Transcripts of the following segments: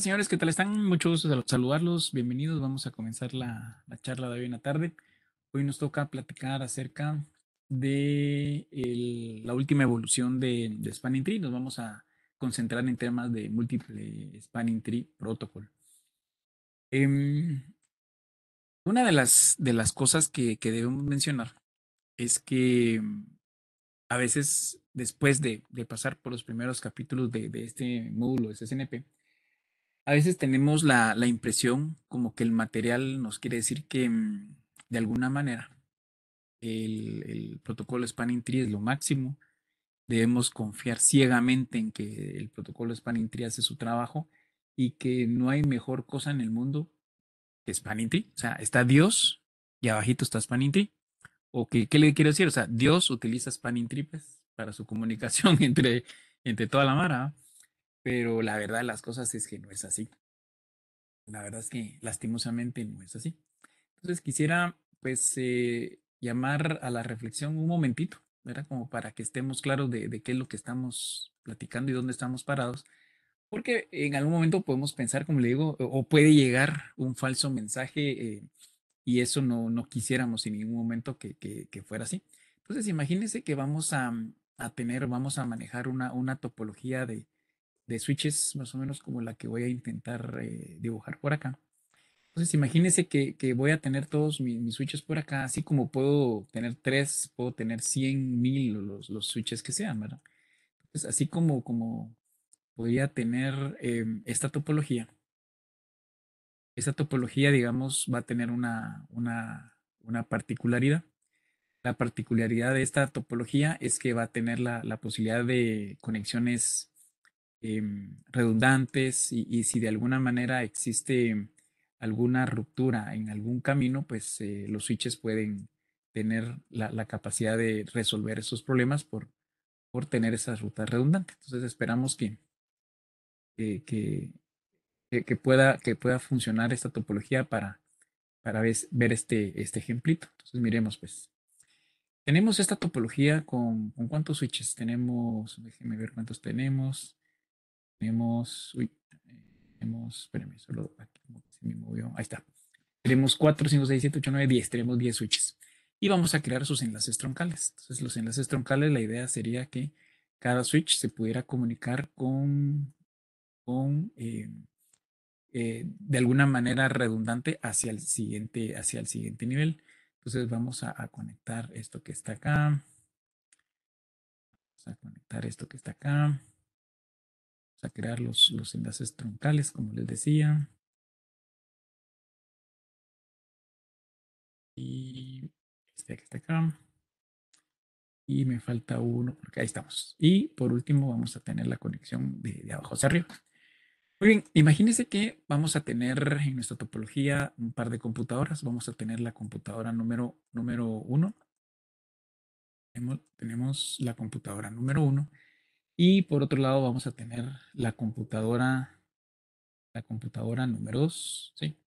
señores, ¿qué tal están? Mucho gusto saludarlos, bienvenidos. Vamos a comenzar la, charla de hoy en la tarde. Hoy nos toca platicar acerca de la última evolución de, Spanning Tree. Nos vamos a concentrar en temas de Multiple Spanning Tree Protocol. Em, una de las, de las cosas que, debemos mencionar es que a veces después de, pasar por los primeros capítulos de, este módulo de SNP, a veces tenemos la, impresión como que el material nos quiere decir que mm, de alguna manera el, protocolo Spanning Tree es lo máximo. Debemos confiar ciegamente en que el protocolo Spanning Tree hace su trabajo y que no hay mejor cosa en el mundo que Spanning Tree. O sea, está Dios y abajito está Spanning Tree. ¿O que, qué le quiero decir? O sea, Dios utiliza Spanning Tree pues, para su comunicación entre, entre toda la mara. ¿ah? Pero la verdad de las cosas es que no es así. La verdad es que lastimosamente no es así. Entonces quisiera pues eh, llamar a la reflexión un momentito, ¿verdad? Como para que estemos claros de, de, qué es lo que estamos platicando y dónde estamos parados. Porque en algún momento podemos pensar, como le digo, o puede llegar un falso mensaje eh, y eso no, no quisiéramos en ningún momento que, que, fuera así. Entonces imagínense que vamos a, a tener, vamos a manejar una, una topología de, de switches, más o menos como la que voy a intentar eh, dibujar por acá. Entonces, imagínense que, que voy a tener todos mis, switches por acá, así como puedo tener tres, puedo tener cien mil los, switches que sean, ¿verdad? Entonces, pues, así como, como podría tener em, esta topología, esta topología, digamos, va a tener una, particularidad. La particularidad de esta topología es que va a tener la, la posibilidad de conexiones Em, redundantes y, si de alguna manera existe alguna ruptura en algún camino, pues eh, los switches pueden tener la, capacidad de resolver esos problemas por, por tener esas rutas redundantes. Entonces esperamos que, pueda, que pueda funcionar esta topología para, para ver este, este ejemplito. Entonces miremos pues. Tenemos esta topología con, con cuántos switches tenemos, déjenme ver cuántos tenemos. Tenemos, uy, tenemos, espérame, solo aquí se me movió, ahí está. Tenemos 4, 5, 6, 7, 8, 9, 10, tenemos 10 switches. Y vamos a crear sus enlaces troncales. Entonces los enlaces troncales, la idea sería que cada switch se pudiera comunicar con, con eh, eh, de alguna manera redundante hacia el siguiente, hacia el siguiente nivel. Entonces vamos a, a conectar esto que está acá. Vamos a conectar esto que está acá. Vamos a crear los, enlaces troncales, como les decía. Y este está acá. Y me falta uno, porque ahí estamos. Y por último vamos a tener la conexión de, abajo hacia arriba. Muy bien, imagínense que vamos a tener en nuestra topología un par de computadoras. Vamos a tener la computadora número, número uno. tenemos la computadora número uno y por otro lado vamos a tener la computadora, la computadora número 2, ¿sí?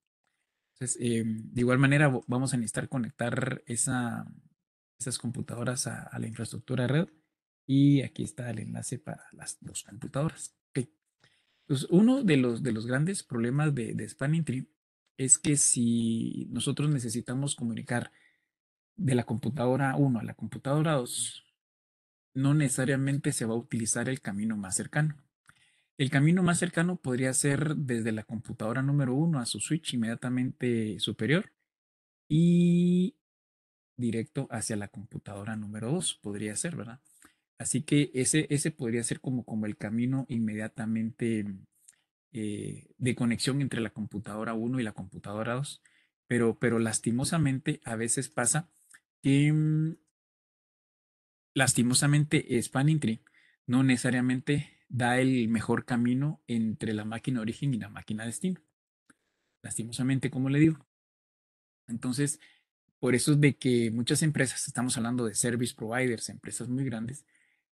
Em, de igual manera vamos a necesitar conectar esas computadoras a, la infraestructura de red y aquí está el enlace para las dos computadoras. Pues, uno de los, de los grandes problemas de, de Spanning Tree es que si nosotros necesitamos comunicar de la computadora 1 a la computadora 2, no necesariamente se va a utilizar el camino más cercano. El camino más cercano podría ser desde la computadora número 1 a su switch inmediatamente superior y directo hacia la computadora número 2, podría ser, ¿verdad? Así que ese, ese podría ser como, como el camino inmediatamente eh, de conexión entre la computadora 1 y la computadora 2. Pero, pero lastimosamente a veces pasa que mm, lastimosamente Spanning no necesariamente da el mejor camino entre la máquina origen y la máquina destino. Lastimosamente, como le digo. Entonces, por eso es de que muchas empresas, estamos hablando de service providers, empresas muy grandes,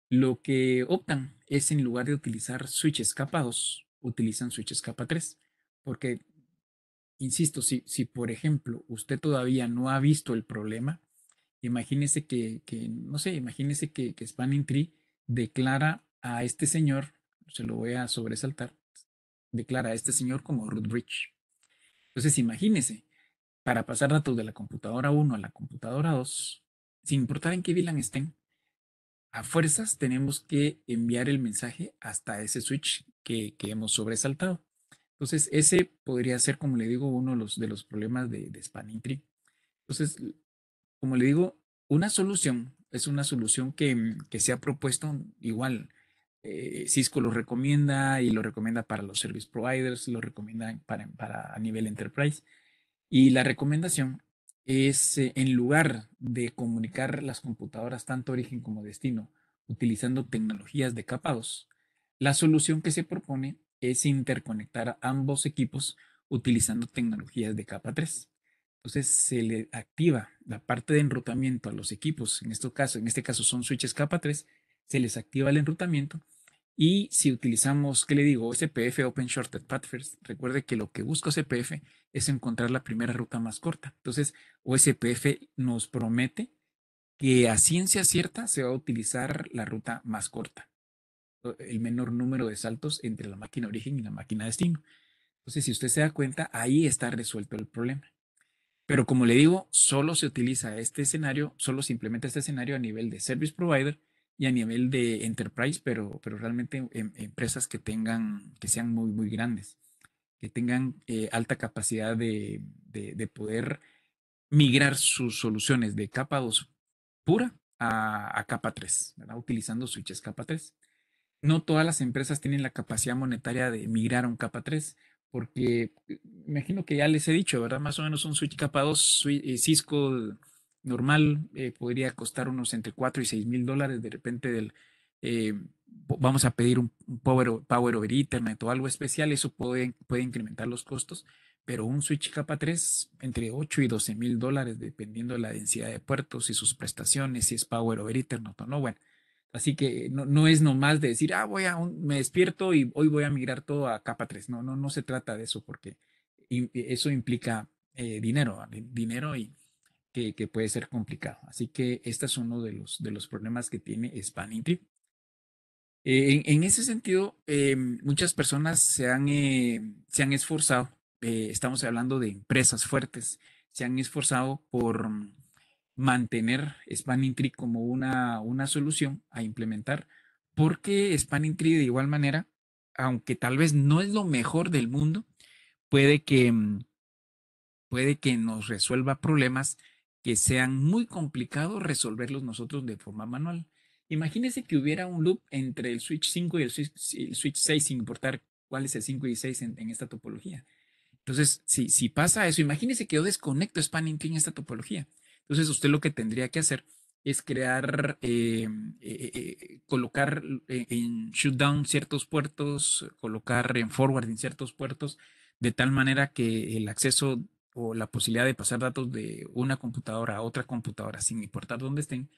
lo que optan es en lugar de utilizar switches capa 2, utilizan switches capa 3. Porque, insisto, si, si por ejemplo usted todavía no ha visto el problema, Imagínese que, no sé, imagínese que, que Spanning Tree declara a este señor, se lo voy a sobresaltar, declara a este señor como root bridge. Entonces, imagínese, para pasar datos de la computadora 1 a la computadora 2, sin importar en qué VLAN estén, a fuerzas tenemos que enviar el mensaje hasta ese switch que, hemos sobresaltado. Entonces, ese podría ser, como le digo, uno de los, de los problemas de, de Spanning Tree. Entonces, como le digo, una solución es una solución que, mm, se ha propuesto mm, igual. Eh, Cisco lo recomienda y lo recomienda para los service providers, lo recomienda para, a nivel enterprise. Y la recomendación es, eh, en lugar de comunicar las computadoras tanto origen como destino, utilizando tecnologías de capa 2, la solución que se propone es interconectar ambos equipos utilizando tecnologías de capa 3. Entonces se le activa la parte de enrutamiento a los equipos, en, este caso, en este caso son switches capa 3, se les activa el enrutamiento y si utilizamos, ¿qué le digo? OSPF Open Shorted Path First. Recuerde que lo que busca OSPF es encontrar la primera ruta más corta. Entonces, OSPF nos promete que a ciencia cierta se va a utilizar la ruta más corta, el menor número de saltos entre la máquina origen y la máquina destino. Entonces, si usted se da cuenta, ahí está resuelto el problema. Pero como le digo, solo se utiliza este escenario, solo se implementa este escenario a nivel de service provider y a nivel de enterprise, pero, pero realmente em, empresas que tengan, que sean muy, muy grandes, que tengan eh, alta capacidad de, poder migrar sus soluciones de capa 2 pura a, capa 3, ¿verdad? utilizando switches capa 3. No todas las empresas tienen la capacidad monetaria de migrar a un capa 3, porque eh, imagino que ya les he dicho, ¿verdad? Más o menos un switch capa 2 eh, Cisco normal eh, podría costar unos entre 4 y 6 mil dólares de repente vamos a pedir un, power, power, over Ethernet o algo especial, eso puede, incrementar los costos, pero un switch capa 3 entre 8 y 12 mil dólares dependiendo de la densidad de puertos y sus prestaciones, si es power over Ethernet o no. Bueno, Así que no, no es nomás de decir, ah, voy a un, me despierto y hoy voy a migrar todo a capa 3. No, no, no se trata de eso porque e, eso implica eh, dinero, dinero y que, que, puede ser complicado. Así que este es uno de los, de los problemas que tiene Spanning eh, en, ese sentido, eh, muchas personas se han, se han esforzado, estamos hablando de empresas fuertes, se han esforzado por mantener Spanning Tree como una, una solución a implementar, porque Spanning Tree de igual manera, aunque tal vez no es lo mejor del mundo, puede que, mm, puede que nos resuelva problemas que sean muy complicados resolverlos nosotros de forma manual. Imagínense que hubiera un loop entre el switch 5 y el switch, 6, sin importar cuál es el 5 y 6 en, esta topología. Entonces, si, si pasa eso, imagínense que yo desconecto Spanning Tree en esta topología entonces, usted lo que tendría que hacer es crear, em, eh, eh, eh, colocar e, en shutdown ciertos puertos, colocar en en ciertos puertos, de tal manera que el acceso o la posibilidad de pasar datos de una computadora a otra computadora, sin importar dónde estén,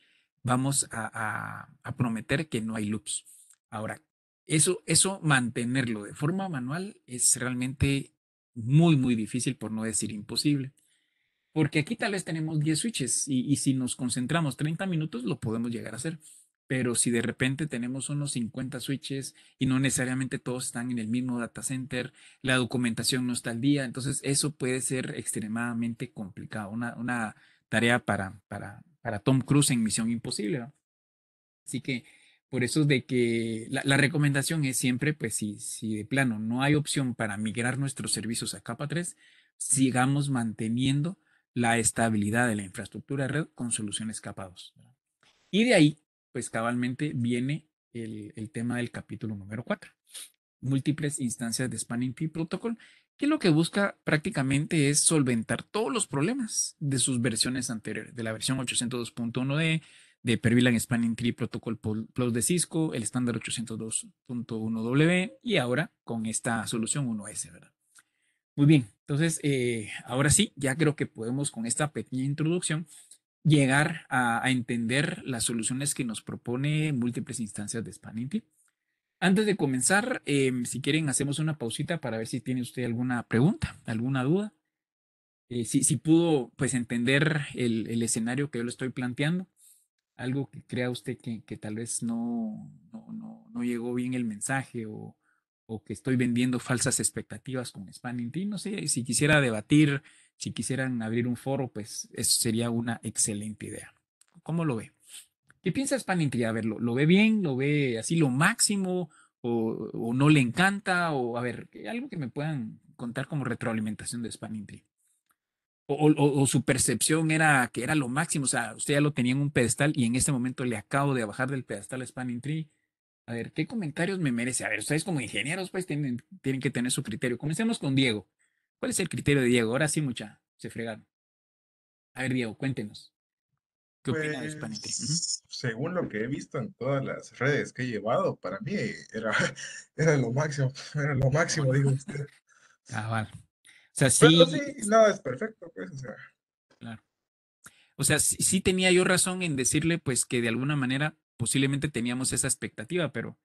vamos a, a prometer que no hay loops. Ahora, eso, eso mantenerlo de forma manual es realmente muy, muy difícil, por no decir imposible. Porque aquí tal vez tenemos 10 switches y, si nos concentramos 30 minutos lo podemos llegar a hacer. Pero si de repente tenemos unos 50 switches y no necesariamente todos están en el mismo data center, la documentación no está al día, entonces eso puede ser extremadamente complicado, una, tarea para, para, Tom Cruise en Misión Imposible. Así que por eso es de que la, recomendación es siempre, pues si, si de plano no hay opción para migrar nuestros servicios a capa 3, sigamos manteniendo la estabilidad de la infraestructura de red con soluciones capados. Y de ahí, pues cabalmente viene el, tema del capítulo número 4, múltiples instancias de Spanning Tree Protocol, que lo que busca prácticamente es solventar todos los problemas de sus versiones anteriores, de la versión 802.1D, de Pervilan Spanning Tree Protocol Plus de Cisco, el estándar 802.1W y ahora con esta solución 1S, ¿verdad? Muy bien, entonces eh, ahora sí, ya creo que podemos con esta pequeña introducción llegar a, entender las soluciones que nos propone múltiples instancias de Spanity. Antes de comenzar, em, si quieren, hacemos una pausita para ver si tiene usted alguna pregunta, alguna duda. Eh, si, pudo pues, entender el, escenario que yo le estoy planteando, algo que crea usted que, tal vez no no, no, llegó bien el mensaje o, o que estoy vendiendo falsas expectativas con Spanning Tree. no sé, si quisiera debatir, si quisieran abrir un foro, pues eso sería una excelente idea. ¿Cómo lo ve? ¿Qué piensa Spanning Tree? A ver, ¿lo, ve bien? ¿Lo ve así lo máximo? O, no le encanta? O a ver, algo que me puedan contar como retroalimentación de Spanning Tree. O, su percepción era que era lo máximo, o sea, usted ya lo tenía en un pedestal y en este momento le acabo de bajar del pedestal a Spanning Tree a ver, ¿qué comentarios me merece? A ver, ustedes como ingenieros, pues tienen, tienen que tener su criterio. Comencemos con Diego. ¿Cuál es el criterio de Diego? Ahora sí, mucha, se fregaron. A ver, Diego, cuéntenos. ¿Qué opinas de pues, Según lo que he visto en todas las redes que he llevado, para mí era, era lo máximo, era lo máximo, digo usted. Ah, vale. O sea, sí. sí, nada, es perfecto, pues, o sea. Claro. O sea, sí tenía yo razón en decirle, pues, que de alguna manera posiblemente teníamos esa expectativa, pero,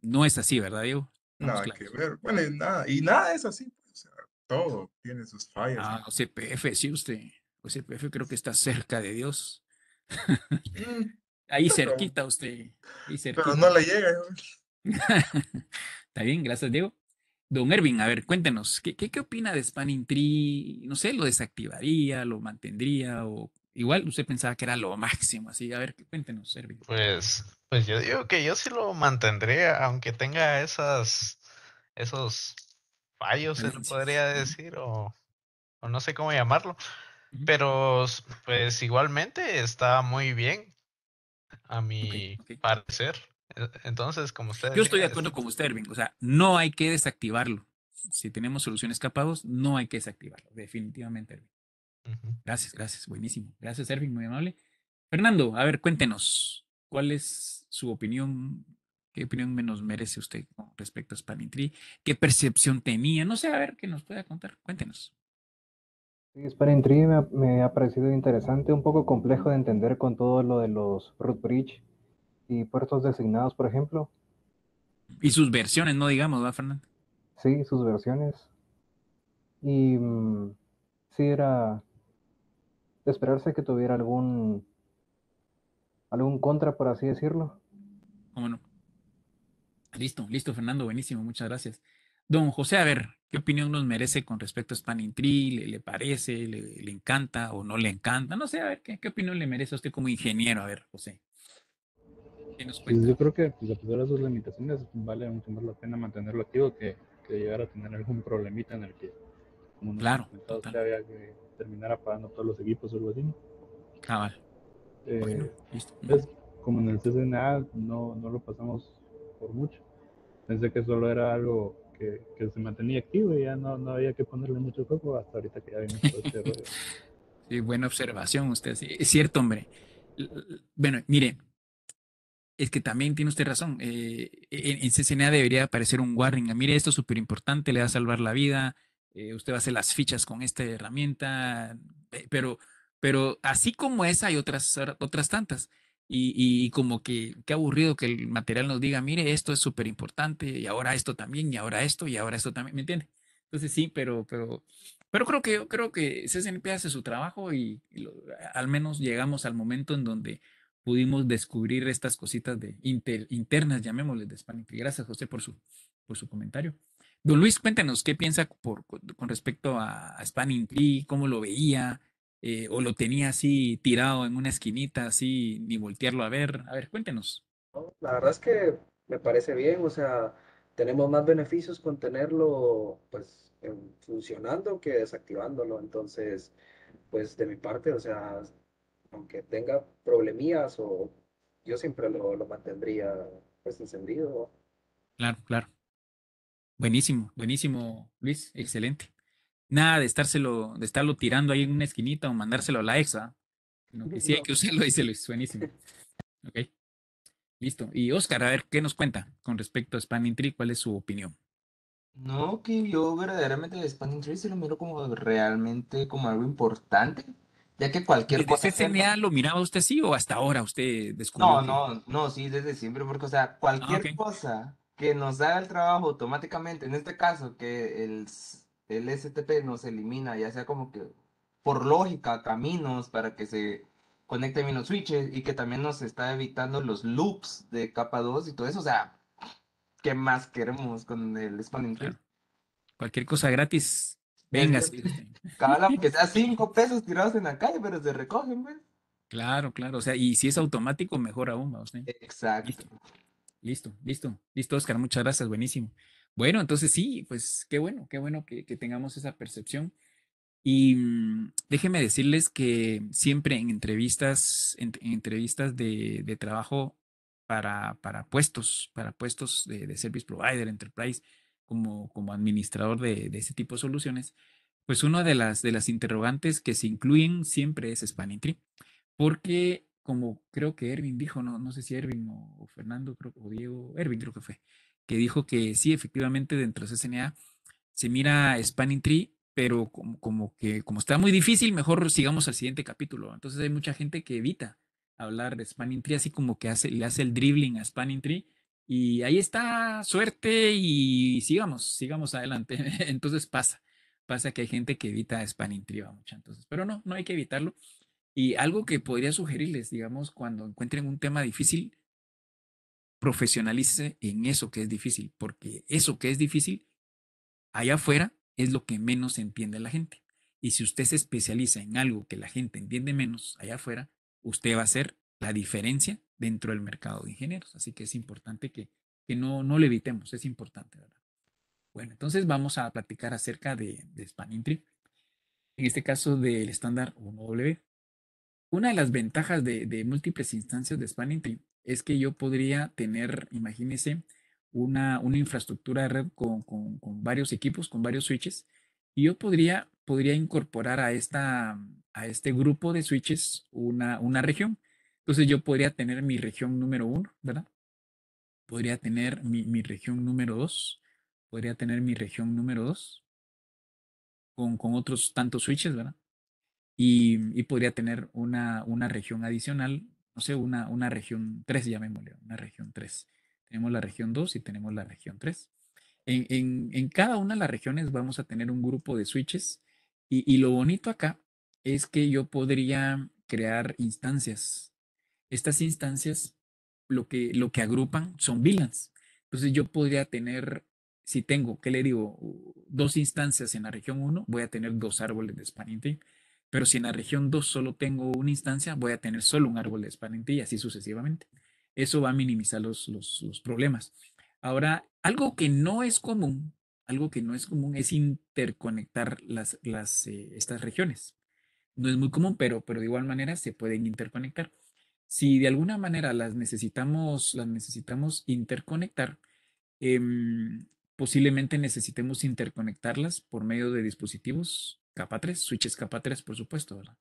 no es así, ¿verdad, Diego? nada que ver. Bueno, y nada, y nada es así. Pues, todo tiene sus fallas. Ah, CPF, sí, usted. CPF creo que está cerca de Dios. Mm, ahí cerquita usted. Pero no le llega. Está bien, gracias, Diego. Don Ervin, a ver, cuéntenos, ¿qué, qué, qué opina de Spanning Tree? No sé, ¿lo desactivaría, lo mantendría o igual usted pensaba que era lo máximo, así, a ver, cuéntenos, Erwin. Pues, pues yo digo que yo sí lo mantendría, aunque tenga esas, esos fallos, se lo podría decir, o, no sé cómo llamarlo, pero pues igualmente está muy bien, a mi parecer. E, entonces, como usted... Yo estoy de acuerdo este con usted, Erving. o sea, no hay que desactivarlo. Si tenemos soluciones capados, no hay que desactivarlo, definitivamente, Gracias, gracias, buenísimo. Gracias, Ervin, muy amable. Fernando, a ver, cuéntenos, ¿cuál es su opinión? ¿Qué opinión menos merece usted con respecto a Spanning Tree? ¿Qué percepción tenía? No sé, a ver, qué nos puede contar. Cuéntenos. Sí, Spanning Tree me ha, parecido interesante, un poco complejo de entender con todo lo de los root bridge y puertos designados, por ejemplo. Y sus versiones, no digamos, ¿va, Fernando? Sí, sus versiones. Y mm, sí, era esperarse que tuviera algún algún contra, por así decirlo. Bueno. Listo, listo, Fernando, buenísimo, muchas gracias. Don José, a ver, ¿qué opinión nos merece con respecto a Spanning Tree? ¿Le, parece? Le, encanta o no le encanta? No sé, a ver, ¿qué, opinión le merece a usted como ingeniero? A ver, José. Pues yo creo que pues, a pesar de sus limitaciones, vale mucho más la pena mantenerlo activo que, llegar a tener algún problemita en el que, como claro, terminara apagando todos los equipos o algo así. Ah, eh, como en el CCNA no, no lo pasamos por mucho. Pensé que solo era algo que, que se mantenía activo y ya no, no había que ponerle mucho coco hasta ahorita que ya viene todo este buena observación usted. es cierto, hombre. Bueno, mire, es que también tiene usted razón. Eh, en, en, CCNA debería aparecer un warning. Mire, esto es súper importante, le va a salvar la vida. Eh, usted hace las fichas con esta herramienta, eh, pero, pero así como esa hay otras, er, otras tantas. Y, como que qué aburrido que el material nos diga, mire, esto es súper importante, y ahora esto también, y ahora esto, y ahora esto también, ¿me entiende? Entonces sí, pero, pero, pero creo que, creo que hace su trabajo y, al menos llegamos al momento en donde pudimos descubrir estas cositas de internas, llamémosles de y Gracias, José, por su, por su comentario. Don Luis, cuéntanos qué piensa con respecto a, Spanning Tree, cómo lo veía, eh, o lo tenía así tirado en una esquinita, así, ni voltearlo a ver. A ver, cuéntenos. La verdad es que me parece bien, o sea, tenemos más beneficios con tenerlo pues funcionando que desactivándolo. Entonces, pues de mi parte, o sea, aunque tenga problemías, o yo siempre lo, lo mantendría pues encendido. Claro, claro. Buenísimo, buenísimo, Luis, excelente. Nada de estárselo, de estarlo tirando ahí en una esquinita o mandárselo a la exa. Sino que sí hay que usarlo, dice Luis, buenísimo. Ok. Listo. Y Oscar, a ver, ¿qué nos cuenta con respecto a Spanning Tree? ¿Cuál es su opinión? No, que yo verdaderamente de Spanning Tree se lo miro como realmente como algo importante, ya que cualquier cosa. ¿Desde CNA lo miraba usted así o hasta ahora usted descubrió? No, no, no, sí, desde siempre, porque, o sea, cualquier cosa que nos da el trabajo automáticamente, en este caso que el, STP nos elimina, ya sea como que por lógica, caminos para que se conecten bien los switches y que también nos está evitando los loops de capa 2 y todo eso. O sea, ¿qué más queremos con el spanning tree? Cualquier cosa gratis, venga. vengas. cada que sea cinco pesos tirados en la calle, pero se recogen, güey. Pues. Claro, claro. O sea, y si es automático, mejor aún, vamos. ¿eh? Exacto. Listo, listo, listo, Oscar, muchas gracias, buenísimo. Bueno, entonces sí, pues qué bueno, qué bueno que, tengamos esa percepción. Y mm, déjenme decirles que siempre en entrevistas, en, entrevistas de, trabajo para, para, puestos, para puestos de, service provider, enterprise, como, como administrador de, de, ese tipo de soluciones, pues una de las, de las interrogantes que se incluyen siempre es Spanning Tree, porque como creo que Erwin dijo, no, no sé si Erwin o, Fernando creo, o Diego, Erwin creo que fue, que dijo que sí, efectivamente dentro de CNA se mira Spanning Tree, pero como, como, que como está muy difícil, mejor sigamos al siguiente capítulo. Entonces hay mucha gente que evita hablar de Spanning Tree, así como que hace, le hace el dribbling a Spanning Tree. Y ahí está, suerte y sigamos, sigamos adelante. Entonces pasa, pasa que hay gente que evita Spanning Tree, mucha. Entonces, pero no, no hay que evitarlo. Y algo que podría sugerirles, digamos, cuando encuentren un tema difícil, profesionalice en eso que es difícil, porque eso que es difícil, allá afuera, es lo que menos entiende la gente. Y si usted se especializa en algo que la gente entiende menos allá afuera, usted va a hacer la diferencia dentro del mercado de ingenieros. Así que es importante que, que no, no le evitemos, es importante, ¿verdad? Bueno, entonces vamos a platicar acerca de, de Spanning en este caso del estándar 1W. Una de las ventajas de, múltiples instancias de Spanning Tree es que yo podría tener, imagínense, una, una infraestructura de red con, varios equipos, con varios switches, y yo podría, podría incorporar a, esta, a este grupo de switches una, una región. Entonces yo podría tener mi región número uno, ¿verdad? Podría tener mi, región número dos, podría tener mi región número dos con, con otros tantos switches, ¿verdad? y, podría tener una, región adicional, no sé, una, región 3, llamémosle, una región 3. Tenemos la región 2 y tenemos la región 3. En, cada una de las regiones vamos a tener un grupo de switches y, lo bonito acá es que yo podría crear instancias. Estas instancias lo que, lo que agrupan son VLANs. Entonces yo podría tener, si tengo, ¿qué le digo? Dos instancias en la región 1, voy a tener dos árboles de spanning tree. Pero si en la región 2 solo tengo una instancia, voy a tener solo un árbol de expansión y así sucesivamente. Eso va a minimizar los, los, problemas. Ahora, algo que no es común, algo que no es común es interconectar las, las, eh, estas regiones. No es muy común, pero, pero de igual manera se pueden interconectar. Si de alguna manera las necesitamos, las necesitamos interconectar, em, posiblemente necesitemos interconectarlas por medio de dispositivos capa 3, switches capa 3, por supuesto, ¿verdad?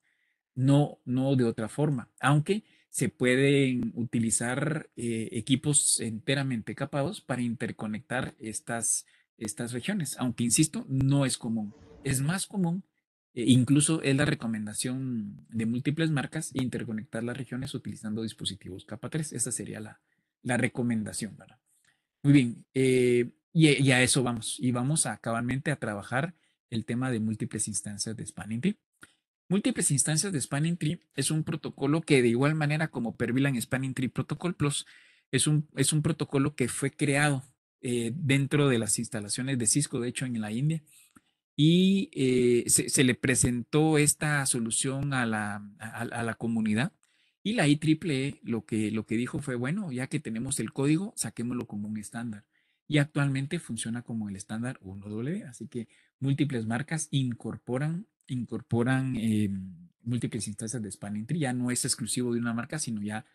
No, no de otra forma, aunque se pueden utilizar eh, equipos enteramente capados para interconectar estas, estas regiones, aunque insisto, no es común. Es más común, e incluso es la recomendación de múltiples marcas, interconectar las regiones utilizando dispositivos capa 3. Esa sería la, la recomendación, ¿verdad? Muy bien, eh, y, y, a eso vamos. Y vamos a, acabarmente a trabajar el tema de múltiples instancias de Spanning Tree. Múltiples instancias de Spanning Tree es un protocolo que de igual manera como Pervilan Spanning Tree Protocol Plus, es un, es un protocolo que fue creado eh, dentro de las instalaciones de Cisco, de hecho en la India, y eh, se, le presentó esta solución a la, la comunidad. Y la IEEE e lo que, lo que dijo fue, bueno, ya que tenemos el código, saquémoslo como un estándar. Y actualmente funciona como el estándar 1W. E. Así que múltiples marcas incorporan, incorporan eh, múltiples instancias de Spanning Tree. Ya no es exclusivo de una marca, sino ya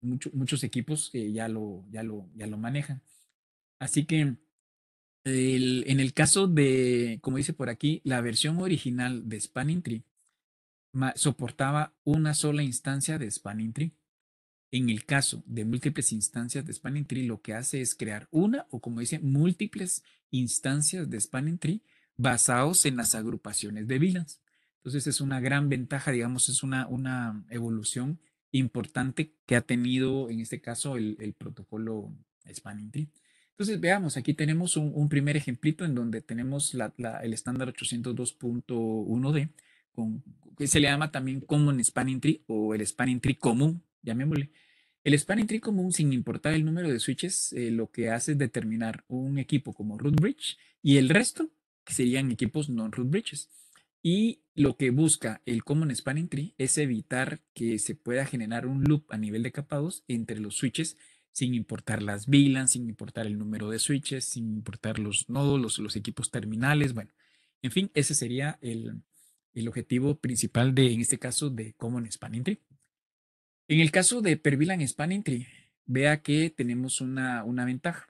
muchos equipos eh, ya, lo, ya, lo, ya lo manejan. Así que en el caso de, como dice por aquí, la versión original de Spanning Tree soportaba una sola instancia de Spanning Tree. En el caso de múltiples instancias de Spanning Tree, lo que hace es crear una o, como dice, múltiples instancias de Spanning Tree basados en las agrupaciones de vilas. Entonces es una gran ventaja, digamos, es una, una evolución importante que ha tenido en este caso el, el protocolo Spanning Tree. Entonces veamos, aquí tenemos un, primer ejemplito en donde tenemos la, el estándar 802.1D, con, que se le llama también Common Spanning Tree o el Spanning Tree común, llamémosle. El spanning tree común, sin importar el número de switches, eh, lo que hace es determinar un equipo como root bridge y el resto que serían equipos non-root bridges. Y lo que busca el Common Spanning Tree es evitar que se pueda generar un loop a nivel de capados entre los switches, sin importar las VLANs, sin importar el número de switches, sin importar los nodos, los, los equipos terminales. Bueno, en fin, ese sería el, objetivo principal de, en este caso, de Common Spanning Tree. En el caso de Per VLAN Spanning Tree, vea que tenemos una, una ventaja.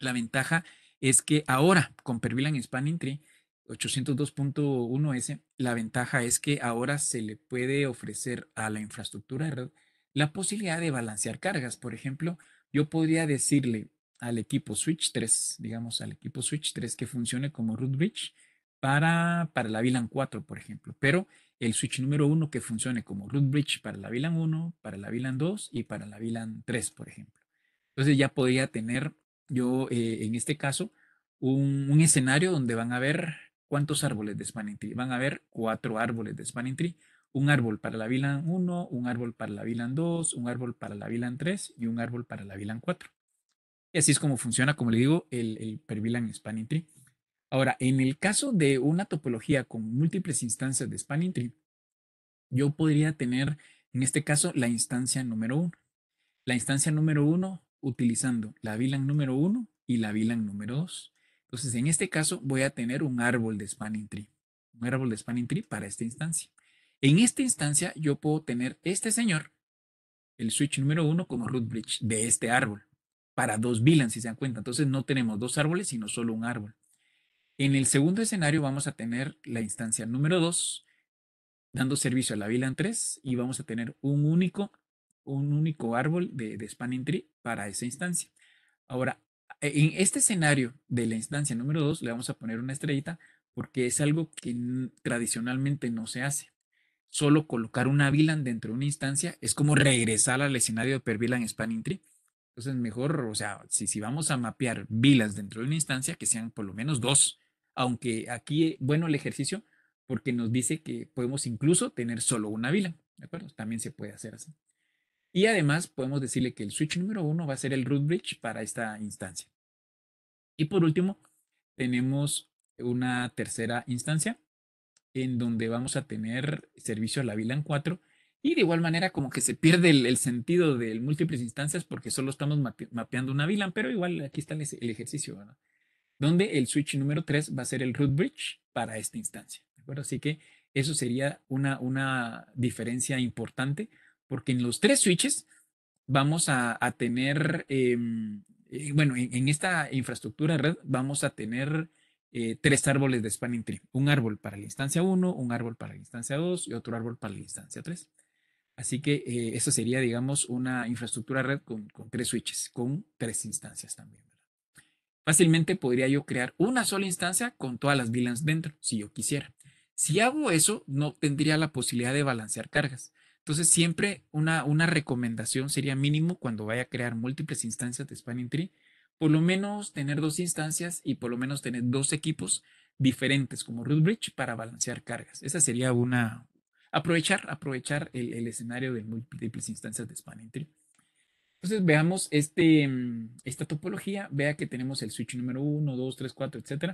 La ventaja es es que ahora con Pervilan Spanning Tree 802.1s, la ventaja es que ahora se le puede ofrecer a la infraestructura de red la posibilidad de balancear cargas. Por ejemplo, yo podría decirle al equipo Switch 3, digamos al equipo Switch 3 que funcione como root bridge para, para la VLAN 4, por ejemplo, pero el switch número 1 que funcione como root bridge para la VLAN 1, para la VLAN 2 y para la VLAN 3, por ejemplo. Entonces ya podría tener yo eh, en este caso, un, escenario donde van a ver cuántos árboles de Spanning Tree. Van a ver cuatro árboles de Spanning Tree. Un árbol para la VLAN 1, un árbol para la VLAN 2, un árbol para la VLAN 3 y un árbol para la VLAN 4. Y así es como funciona, como le digo, el, el per VLAN Spanning Tree. Ahora, en el caso de una topología con múltiples instancias de Spanning Tree, yo podría tener, en este caso, la instancia número 1. La instancia número 1 utilizando la VLAN número 1 y la VLAN número 2. Entonces, en este caso, voy a tener un árbol de spanning tree, un árbol de spanning tree para esta instancia. En esta instancia, yo puedo tener este señor, el switch número 1, como root bridge de este árbol, para dos VLANs, si se dan cuenta. Entonces, no tenemos dos árboles, sino solo un árbol. En el segundo escenario, vamos a tener la instancia número 2, dando servicio a la VLAN 3, y vamos a tener un único un único árbol de, spanning tree para esa instancia. Ahora, en este escenario de la instancia número 2 le vamos a poner una estrellita porque es algo que tradicionalmente no se hace. Solo colocar una VLAN dentro de una instancia es como regresar al escenario de per VLAN spanning tree. Entonces, mejor, o sea, si, si vamos a mapear VLANs dentro de una instancia, que sean por lo menos dos. Aunque aquí, bueno, el ejercicio, porque nos dice que podemos incluso tener solo una VLAN. ¿De acuerdo? También se puede hacer así. Y además podemos decirle que el switch número uno va a ser el root bridge para esta instancia. Y por último, tenemos una tercera instancia en donde vamos a tener servicio a la VLAN 4 y de igual manera como que se pierde el, sentido de múltiples instancias porque solo estamos mapeando una VLAN, pero igual aquí está el, ejercicio, ¿verdad? Donde el switch número 3 va a ser el root bridge para esta instancia, ¿de acuerdo? Así que eso sería una, una diferencia importante porque en los tres switches vamos a, tener, em, eh, bueno, en, esta infraestructura red vamos a tener eh, tres árboles de spanning tree. Un árbol para la instancia 1, un árbol para la instancia 2 y otro árbol para la instancia 3. Así que eh, eso sería, digamos, una infraestructura red con, tres switches, con tres instancias también. Fácilmente podría yo crear una sola instancia con todas las VLANs dentro, si yo quisiera. Si hago eso, no tendría la posibilidad de balancear cargas. Entonces, siempre una, una recomendación sería mínimo cuando vaya a crear múltiples instancias de Spanning Tree, por lo menos tener dos instancias y por lo menos tener dos equipos diferentes como Root Bridge para balancear cargas. Esa sería una... Aprovechar, aprovechar el, escenario de múltiples instancias de Spanning Tree. Entonces veamos este, mm, esta topología, vea que tenemos el switch número 1, 2, 3, 4, etc.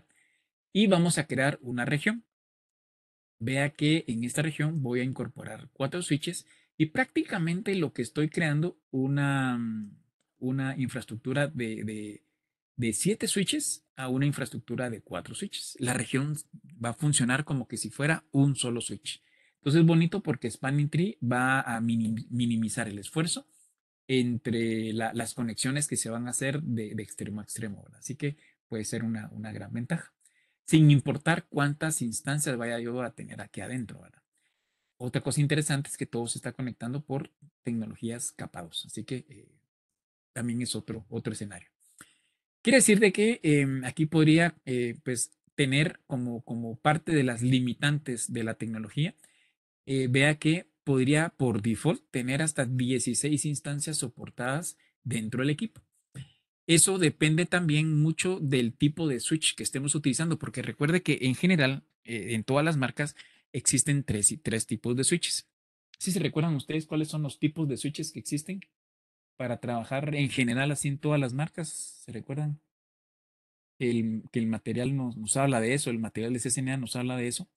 Y vamos a crear una región. Vea que en esta región voy a incorporar cuatro switches y prácticamente lo que estoy creando una, mm, una infraestructura de, siete switches a una infraestructura de cuatro switches. La región va a funcionar como que si fuera un solo switch. Entonces es bonito porque Spanning Tree va a minimizar el esfuerzo entre las conexiones que se van a hacer de, extremo a extremo. Así que puede ser una gran ventaja sin importar cuántas instancias vaya yo a tener aquí adentro, Otra cosa interesante es que todo se está conectando por tecnologías capados, así que eh, también es otro, otro escenario. Quiere decir de que em, aquí podría eh, pues, tener como, como parte de las limitantes de la tecnología, eh, vea que podría por default tener hasta 16 instancias soportadas dentro del equipo. Eso depende también mucho del tipo de switch que estemos utilizando, porque recuerde que en general, eh, en todas las marcas, existen tres, tres tipos de switches. Si ¿Sí se recuerdan ustedes cuáles son los tipos de switches que existen para trabajar en general así en todas las marcas, ¿se recuerdan? El, que el material nos, nos habla de eso, el material de CCNA nos habla de eso.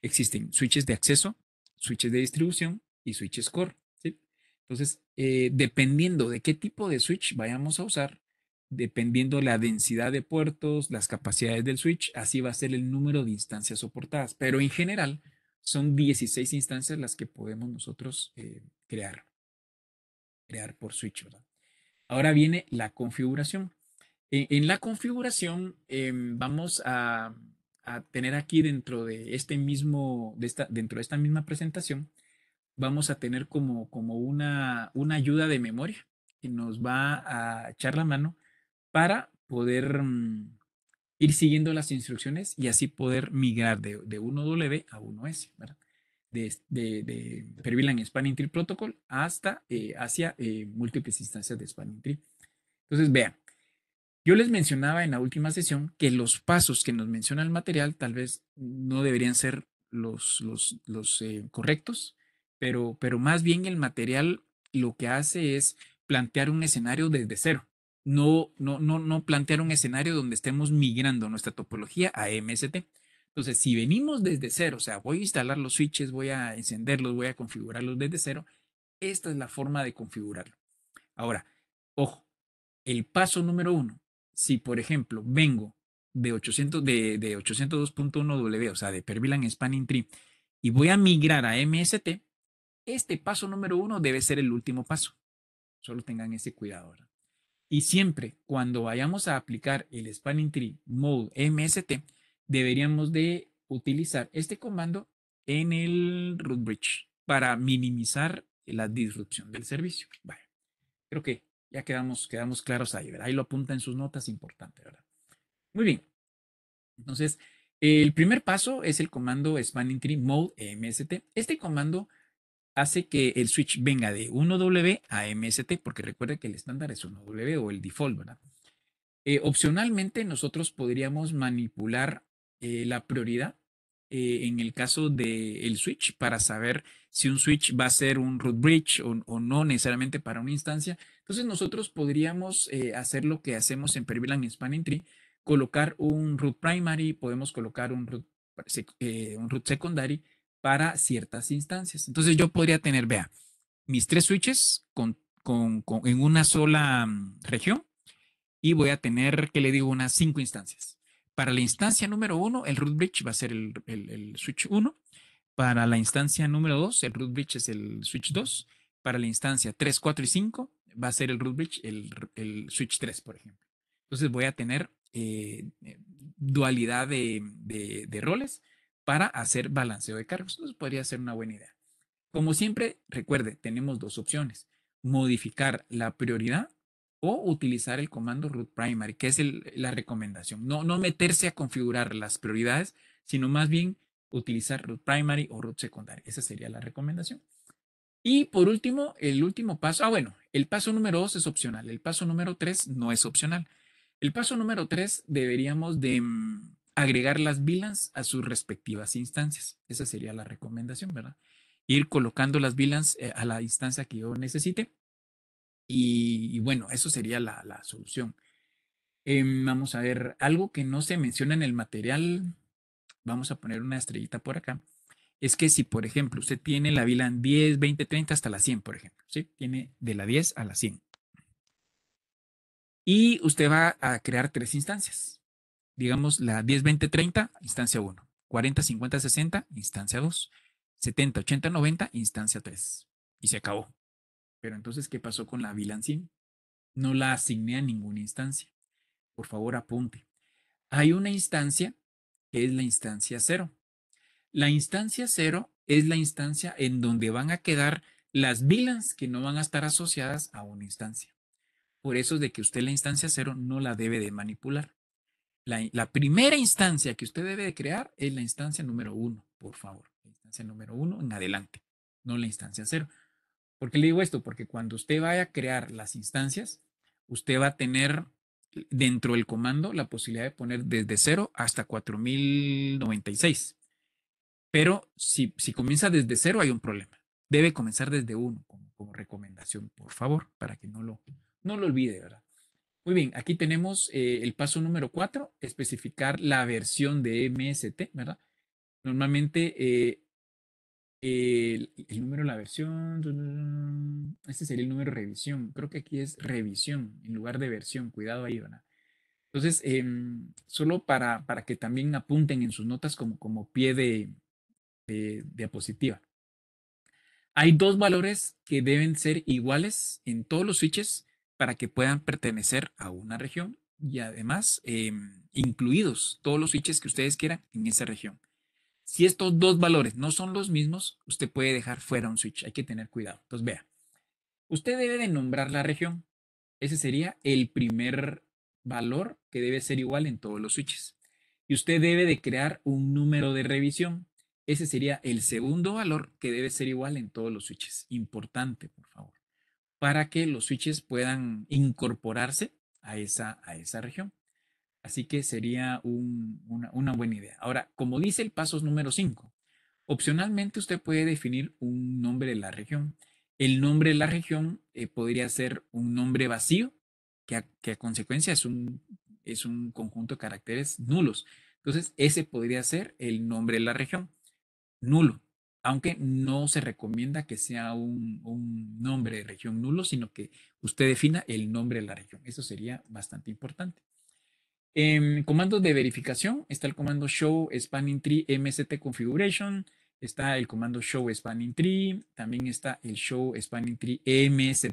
Existen switches de acceso, switches de distribución y switches core. Entonces, eh, dependiendo de qué tipo de switch vayamos a usar, dependiendo la densidad de puertos, las capacidades del switch, así va a ser el número de instancias soportadas. Pero en general son 16 instancias las que podemos nosotros eh, crear, crear por switch. ¿verdad? Ahora viene la configuración. E-, en, la configuración em, vamos a, tener aquí dentro de este mismo, esta, dentro de esta misma presentación, vamos a tener como, una ayuda de memoria que nos va a echar la mano para poder mm, ir siguiendo las instrucciones y así poder migrar de, 1W a 1S, ¿verdad? De, de, Pervilan Spanning Tree Protocol hasta eh, hacia eh, múltiples instancias de Spanning Tree. Entonces, vean, yo les mencionaba en la última sesión que los pasos que nos menciona el material tal vez no deberían ser los, los, eh, correctos, pero, pero más bien el material lo que hace es plantear un escenario desde cero no, no, no, no plantear un escenario donde estemos migrando nuestra topología a MST. Entonces, si venimos desde cero, o sea, voy a instalar los switches, voy a encenderlos, voy a configurarlos desde cero, esta es la forma de configurarlo. Ahora, ojo, el paso número uno, si por ejemplo vengo de de, 802.1W, o sea, de Pervilan Spanning Tree, y voy a migrar a MST, este paso número uno debe ser el último paso. Solo tengan ese cuidado. ¿verdad? Y siempre cuando vayamos a aplicar el Spanning Tree Mode MST, deberíamos de utilizar este comando en el root bridge para minimizar la disrupción del servicio. Vale. Creo que ya quedamos, quedamos claros ahí, ¿verdad? Ahí lo apunta en sus notas, importante, ¿verdad? Muy bien. Entonces, el primer paso es el comando Spanning Tree Mode MST. Este comando hace que el switch venga de 1W a MST, porque recuerde que el estándar es 1W o el default, ¿verdad? Eh, opcionalmente nosotros podríamos manipular eh, la prioridad eh, en el caso del el switch para saber si un switch va a ser un root bridge o, no necesariamente para una instancia. Entonces nosotros podríamos hacer lo que hacemos en Pervilan Spanning Tree, colocar un root primary, podemos colocar un un root secondary, para ciertas instancias. Entonces yo podría tener, vea, mis tres switches con, en una sola mm, región y voy a tener, ¿qué le digo, unas cinco instancias. Para la instancia número uno, el root bridge va a ser el, switch uno. Para la instancia número dos, el root bridge es el switch dos. Para la instancia tres, cuatro y cinco, va a ser el root bridge, el, switch tres, por ejemplo. Entonces voy a tener eh, eh, dualidad de roles para hacer balanceo de cargos. Eso podría ser una buena idea. Como siempre, recuerde, tenemos dos opciones. Modificar la prioridad o utilizar el comando root primary, que es la recomendación. No, no meterse a configurar las prioridades, sino más bien utilizar root primary o root secondary. Esa sería la recomendación. Y por último, el último paso. Ah, bueno, el paso número dos es opcional. El paso número tres no es opcional. El paso número tres deberíamos de mm, agregar las VLANs a sus respectivas instancias. Esa sería la recomendación, ¿verdad? Ir colocando las VLANs eh, a la instancia que yo necesite. Y, bueno, eso sería la, solución. Em, vamos a ver, algo que no se menciona en el material, vamos a poner una estrellita por acá, es que si, por ejemplo, usted tiene la VLAN 10, 20, 30 hasta la 100, por ejemplo, ¿sí? Tiene de la 10 a la 100. Y usted va a crear tres instancias, digamos, la 10, 20, 30, instancia 1. 40, 50, 60, instancia 2. 70, 80, 90, instancia 3. Y se acabó. Pero entonces, ¿qué pasó con la bilancín? No la asigné a ninguna instancia. Por favor, apunte. Hay una instancia que es la instancia 0. La instancia 0 es la instancia en donde van a quedar las bilans que no van a estar asociadas a una instancia. Por eso es de que usted la instancia 0 no la debe de manipular la, primera instancia que usted debe de crear es la instancia número uno, por favor. La instancia número uno en adelante, no la instancia cero. ¿Por qué le digo esto? Porque cuando usted vaya a crear las instancias, usted va a tener dentro del comando la posibilidad de poner desde 0 hasta 4096. Pero si, comienza desde cero hay un problema. Debe comenzar desde uno como, como recomendación, por favor, para que no lo, no lo olvide, ¿verdad? Muy bien, aquí tenemos eh, el paso número 4, especificar la versión de MST, ¿verdad? Normalmente eh, el, número de la versión, este sería el número de revisión, creo que aquí es revisión en lugar de versión, cuidado ahí, ¿verdad? Entonces, em, solo para, para, que también apunten en sus notas como, como pie de diapositiva. Hay dos valores que deben ser iguales en todos los switches para que puedan pertenecer a una región y además em, incluidos todos los switches que ustedes quieran en esa región. Si estos dos valores no son los mismos, usted puede dejar fuera un switch. Hay que tener cuidado. Entonces, vea, usted debe de nombrar la región. Ese sería el primer valor que debe ser igual en todos los switches. Y usted debe de crear un número de revisión. Ese sería el segundo valor que debe ser igual en todos los switches. Importante, por favor para que los switches puedan incorporarse a esa, a esa región. Así que sería una, buena idea. Ahora, como dice el paso número 5, opcionalmente usted puede definir un nombre de la región. El nombre de la región eh, podría ser un nombre vacío, que a, que a consecuencia es un, es un conjunto de caracteres nulos. Entonces, ese podría ser el nombre de la región, nulo aunque no se recomienda que sea un, nombre de región nulo, sino que usted defina el nombre de la región. Eso sería bastante importante. En em, comandos de verificación está el comando show spanning tree mst configuration, está el comando show spanning tree, también está el show spanning tree mst.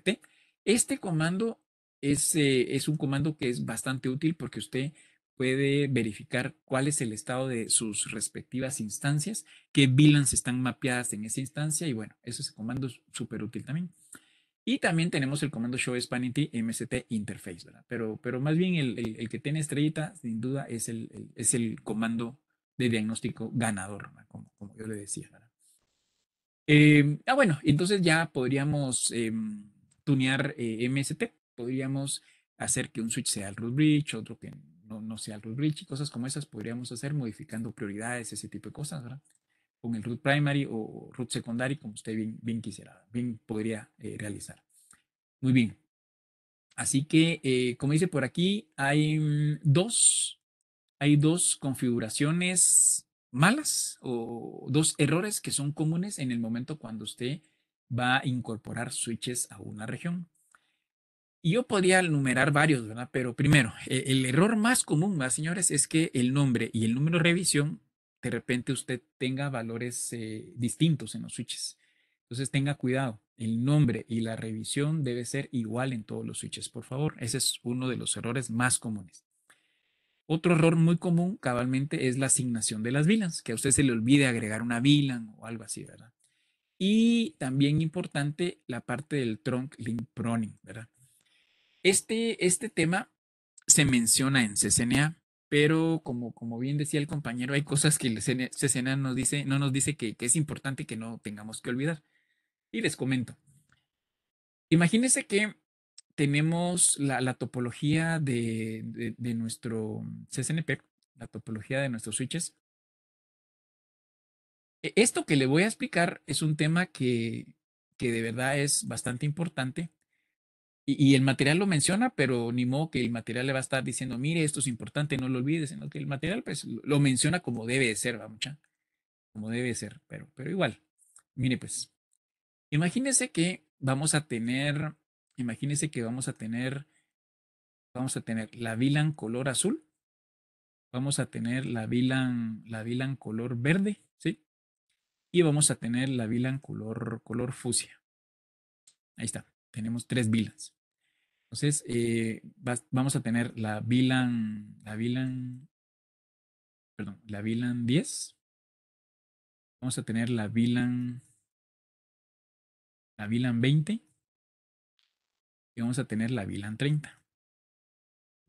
Este comando eh, es un comando que es bastante útil porque usted puede verificar cuál es el estado de sus respectivas instancias, qué VLANs están mapeadas en esa instancia y bueno, ese es el comando súper útil también. Y también tenemos el comando show MST interface, ¿verdad? Pero, pero más bien el, que tiene estrellita, sin duda, es el, es el comando de diagnóstico ganador, como, yo le decía, em, ah, bueno, entonces ya podríamos em, tunear eh, MST, podríamos hacer que un switch sea el root bridge, otro que no, sea el root bridge y cosas como esas podríamos hacer modificando prioridades, ese tipo de cosas, ¿verdad? Con el root primary o root secondary, como usted bien, quisiera, bien podría eh, realizar. Muy bien. Así que, eh, como dice por aquí, hay mm, dos, hay dos configuraciones malas o dos errores que son comunes en el momento cuando usted va a incorporar switches a una región. Y yo podría enumerar varios, ¿verdad? Pero primero, e, el error más común, más señores, es que el nombre y el número de revisión, de repente usted tenga valores eh, distintos en los switches. Entonces tenga cuidado, el nombre y la revisión debe ser igual en todos los switches, por favor. Ese es uno de los errores más comunes. Otro error muy común, cabalmente, es la asignación de las VLANs, que a usted se le olvide agregar una VLAN o algo así, ¿verdad? Y también importante la parte del trunk link pruning, ¿verdad? Este, este tema se menciona en CCNA, pero como, como bien decía el compañero, hay cosas que CCNA nos dice, no nos dice que, es importante que no tengamos que olvidar. Y les comento. Imagínense que tenemos la, topología de, nuestro CCNP, la topología de nuestros switches. E-, esto que le voy a explicar es un tema que, que de verdad es bastante importante y, el material lo menciona, pero ni modo que el material le va a estar diciendo, mire, esto es importante, no lo olvides, sino que el material pues lo menciona como debe de ser, vamos, como debe ser, pero, pero igual. Mire, pues, imagínese que vamos a tener, imagínese que vamos a tener, vamos a tener la vilan color azul, vamos a tener la vilan la vilan color verde, ¿sí? Y vamos a tener la vilan color, color fucsia. Ahí está, tenemos tres vilas entonces, eh, vamos a tener la VLAN, la la VLAN 10. Vamos a tener la VLAN, la VLAN 20. Y vamos a tener la VLAN 30.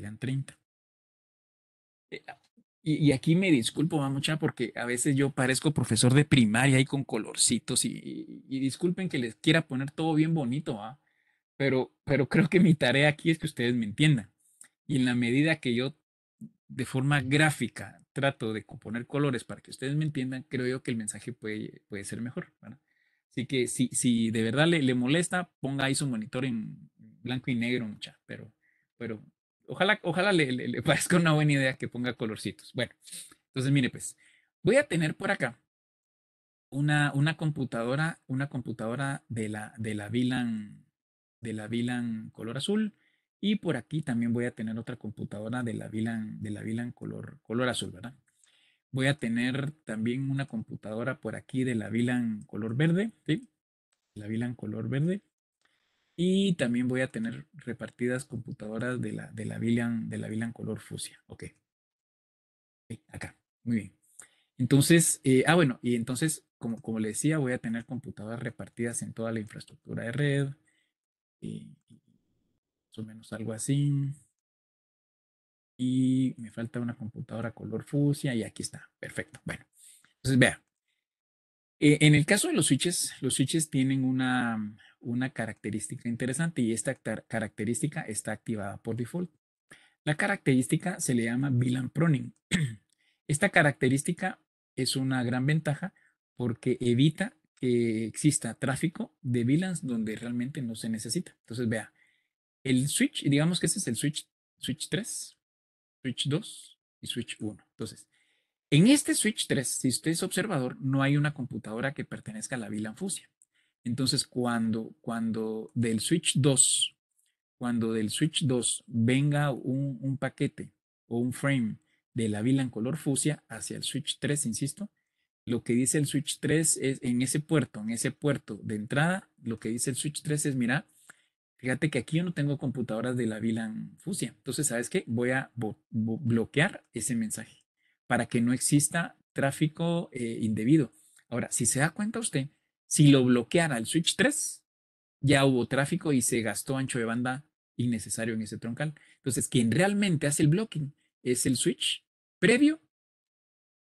VLAN 30. y, aquí me disculpo, mamucha, porque a veces yo parezco profesor de primaria y con colorcitos y, disculpen que les quiera poner todo bien bonito, ¿ah? pero, creo que mi tarea aquí es que ustedes me entiendan. Y en la medida que yo de forma gráfica trato de componer colores para que ustedes me entiendan, creo yo que el mensaje puede, puede ser mejor. Así que si, si de verdad le, molesta, ponga ahí su monitor en blanco y negro, mucha, pero, pero ojalá, ojalá le, le, le parezca una buena idea que ponga colorcitos. Bueno, entonces mire, pues voy a tener por acá una, computadora, una computadora de la, de la VLAN de la VLAN color azul. Y por aquí también voy a tener otra computadora de la VLAN, de color, color azul, ¿verdad? Voy a tener también una computadora por aquí de la VLAN color verde, ¿sí? La VLAN color verde. Y también voy a tener repartidas computadoras de la, de VLAN, de la color fucsia. Ok. acá. Muy bien. Entonces, eh, ah, bueno, y entonces, como, como le decía, voy a tener computadoras repartidas en toda la infraestructura de red, más o menos algo así. Y me falta una computadora color fucsia y aquí está, perfecto. Bueno, entonces vea, eh, en el caso de los switches, los switches tienen una, una característica interesante y esta característica está activada por default. La característica se le llama VLAN Pruning Esta característica es una gran ventaja porque evita que exista tráfico de VLANs donde realmente no se necesita. Entonces, vea, el switch, digamos que ese es el switch, switch 3, switch 2 y switch 1. Entonces, en este switch 3, si usted es observador, no hay una computadora que pertenezca a la VLAN Fusia. Entonces, cuando, cuando del switch 2, cuando del switch 2 venga un, un paquete o un frame de la VLAN color fusia hacia el switch 3, insisto, lo que dice el switch 3 es en ese puerto, en ese puerto de entrada, lo que dice el switch 3 es, mira, fíjate que aquí yo no tengo computadoras de la VLAN Fusia. Entonces, ¿sabes qué? Voy a bloquear ese mensaje para que no exista tráfico eh, indebido. Ahora, si se da cuenta usted, si lo bloqueara el switch 3, ya hubo tráfico y se gastó ancho de banda innecesario en ese troncal. Entonces, quien realmente hace el blocking es el switch previo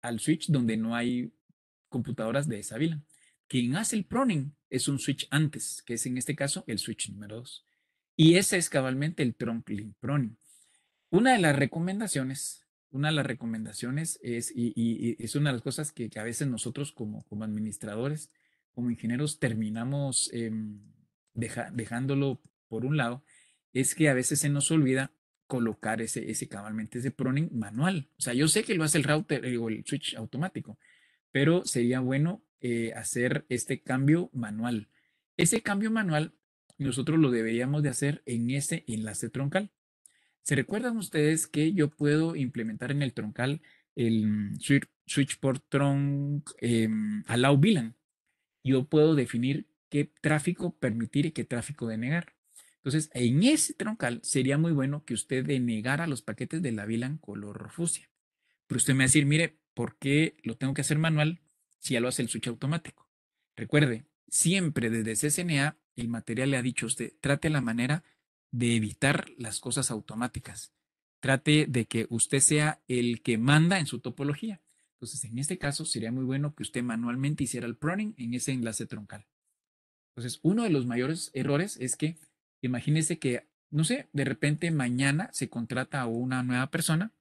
al switch donde no hay computadoras de esa vila. Quien hace el proning es un switch antes, que es en este caso el switch número 2. Y ese es cabalmente el trunk link proning. Una de las recomendaciones, una de las recomendaciones es, y, es una de las cosas que, a veces nosotros como, como administradores, como ingenieros, terminamos em, dejándolo por un lado, es que a veces se nos olvida colocar ese, ese cabalmente, ese proning manual. O sea, yo sé que lo hace el router o el switch automático, pero sería bueno eh, hacer este cambio manual. Ese cambio manual nosotros lo deberíamos de hacer en ese enlace troncal. ¿Se recuerdan ustedes que yo puedo implementar en el troncal el mm, switch, port por tronc em, allow VLAN? Yo puedo definir qué tráfico permitir y qué tráfico denegar. Entonces, en ese troncal sería muy bueno que usted denegara los paquetes de la VLAN color fucsia. Pero usted me va a decir, mire, ¿por qué lo tengo que hacer manual si ya lo hace el switch automático? Recuerde, siempre desde CSNA el material le ha dicho a usted, trate la manera de evitar las cosas automáticas. Trate de que usted sea el que manda en su topología. Entonces, en este caso, sería muy bueno que usted manualmente hiciera el pruning en ese enlace troncal. Entonces, uno de los mayores errores es que imagínese que, no sé, de repente mañana se contrata a una nueva persona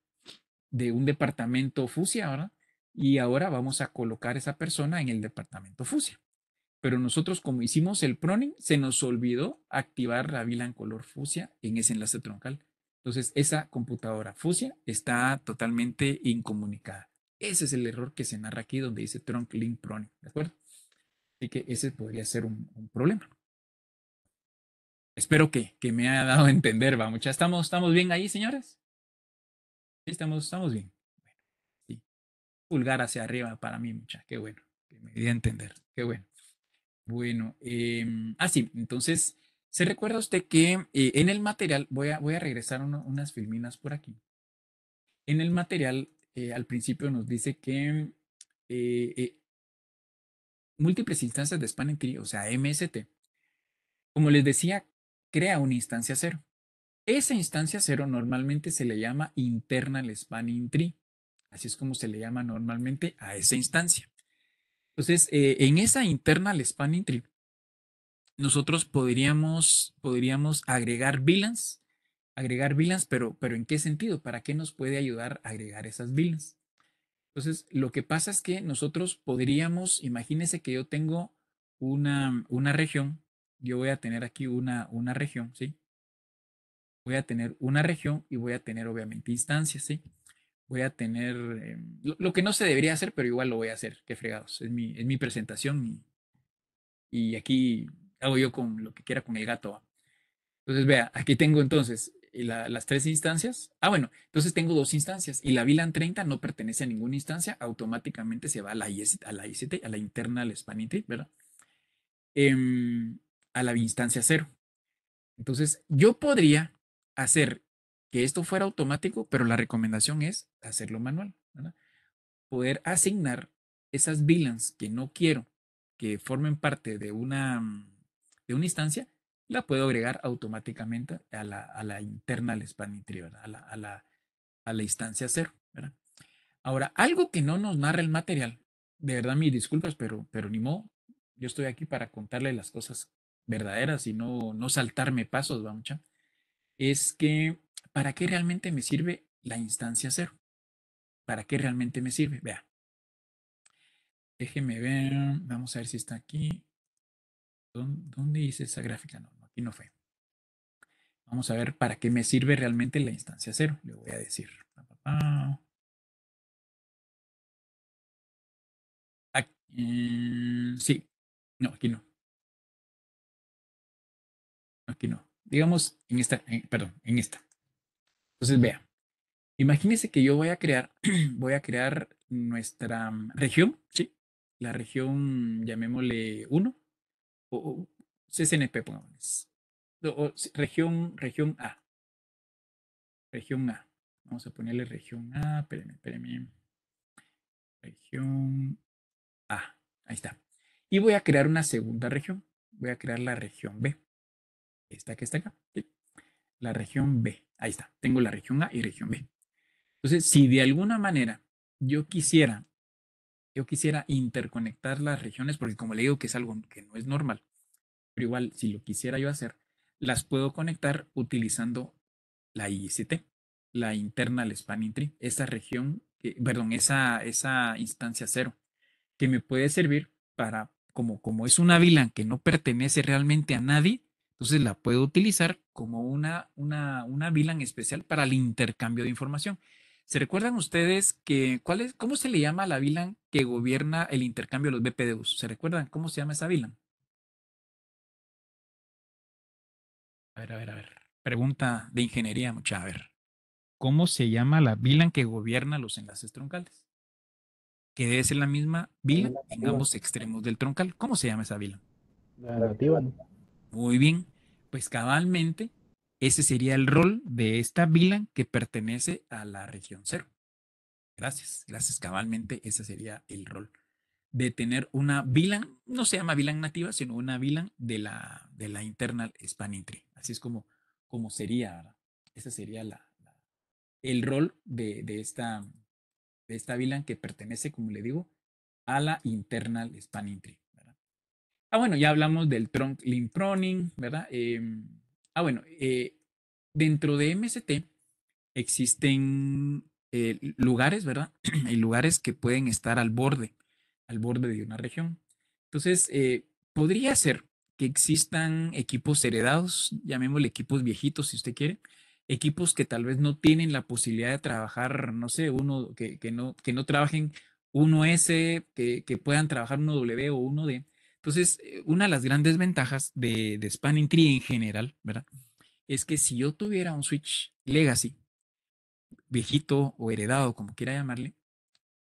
de un departamento fusia, ¿verdad? Y ahora vamos a colocar esa persona en el departamento fusia. Pero nosotros, como hicimos el proning, se nos olvidó activar la en color fusia en ese enlace troncal. Entonces, esa computadora fusia está totalmente incomunicada. Ese es el error que se narra aquí donde dice trunk link proning, ¿de acuerdo? Así que ese podría ser un, problema. Espero que, me haya dado a entender, vamos. ¿Ya estamos, estamos bien ahí, señores? estamos, estamos bien. Pulgar hacia arriba para mí, mucha. Qué bueno. me voy a entender. Qué bueno. Bueno, así. Em, ah, entonces, ¿se recuerda usted que eh, en el material, voy a, voy a regresar unas filminas por aquí. En el material, eh, al principio nos dice que eh, múltiples instancias de span entry o sea, MST, como les decía, crea una instancia cero. Esa instancia cero normalmente se le llama internal spanning tree. Así es como se le llama normalmente a esa instancia. Entonces, eh, en esa internal spanning tree, nosotros podríamos, podríamos agregar bilans agregar VLANs, pero, pero ¿en qué sentido? ¿Para qué nos puede ayudar agregar esas bilans Entonces, lo que pasa es que nosotros podríamos, imagínense que yo tengo una, una región, yo voy a tener aquí una, una región, ¿sí? voy a tener una región y voy a tener obviamente instancias, ¿sí? Voy a tener eh, lo, que no se debería hacer, pero igual lo voy a hacer, qué fregados. Es mi, mi presentación y, aquí hago yo con lo que quiera con el gato. Entonces, vea, aquí tengo entonces eh, las tres instancias. Ah, bueno, entonces tengo dos instancias y la VLAN 30 no pertenece a ninguna instancia, automáticamente se va a la, a la ICT, a la internal spanning tree, ¿verdad? Em, a la instancia cero. Entonces, yo podría hacer que esto fuera automático, pero la recomendación es hacerlo manual. Poder asignar esas VLANs que no quiero que formen parte de una, mm, de una instancia, la puedo agregar automáticamente a la, a la internal spanning interior, a la, a, la, instancia cero. Ahora, algo que no nos narra el material, de verdad mis disculpas, pero, pero ni modo, yo estoy aquí para contarle las cosas verdaderas y no, no saltarme pasos, vamos, es que ¿para qué realmente me sirve la instancia cero? ¿Para qué realmente me sirve? Vea. Déjeme ver, vamos a ver si está aquí. ¿Dónde hice esa gráfica? No, aquí no fue. Vamos a ver para qué me sirve realmente la instancia cero. Le voy a decir. Eh, sí, no, aquí no. Aquí no digamos, en esta, eh, perdón, en esta. Entonces, vea, imagínense que yo voy a crear, voy a crear nuestra mm, región, ¿sí? La región, llamémosle 1, o, csnp CCNP, región, región A. Región A. Vamos a ponerle región A, espérenme, espérenme. Región A. Ahí está. Y voy a crear una segunda región. Voy a crear la región B esta que está acá, la región B. Ahí está, tengo la región A y región B. Entonces, si de alguna manera yo quisiera, yo quisiera interconectar las regiones, porque como le digo que es algo que no es normal, pero igual si lo quisiera yo hacer, las puedo conectar utilizando la ICT, la Internal Spanning Tree, esa región, perdón, esa, esa instancia cero, que me puede servir para, como, como es una VLAN que no pertenece realmente a nadie, entonces la puedo utilizar como una, una, VLAN especial para el intercambio de información. ¿Se recuerdan ustedes que cuál cómo se le llama la VLAN que gobierna el intercambio de los BPDUs? ¿Se recuerdan cómo se llama esa VLAN? A ver, a ver, a ver. Pregunta de ingeniería, mucha. ver. ¿Cómo se llama la VLAN que gobierna los enlaces troncales? Que debe ser la misma VLAN en ambos extremos del troncal. ¿Cómo se llama esa VLAN? La nativa, Muy bien. Pues cabalmente, ese sería el rol de esta VLAN que pertenece a la región cero. Gracias, gracias. Cabalmente, ese sería el rol de tener una VLAN, no se llama VLAN nativa, sino una VLAN de la, de la internal span tree. Así es como, sería, Ese sería la, el rol de, esta, de esta VLAN que pertenece, como le digo, a la internal span tree. Ah, bueno, ya hablamos del trunk link proning, ¿verdad? Em, ah, bueno, eh, dentro de MST existen eh, lugares, ¿verdad? Hay lugares que pueden estar al borde, al borde de una región. Entonces, eh, podría ser que existan equipos heredados, llamémosle equipos viejitos si usted quiere, equipos que tal vez no tienen la posibilidad de trabajar, no sé, uno que, no, que no trabajen 1S, que, que puedan trabajar uno w o uno d entonces, eh, una de las grandes ventajas de, Spanning Tree en general, ¿verdad? Es que si yo tuviera un Switch Legacy, viejito o heredado, como quiera llamarle,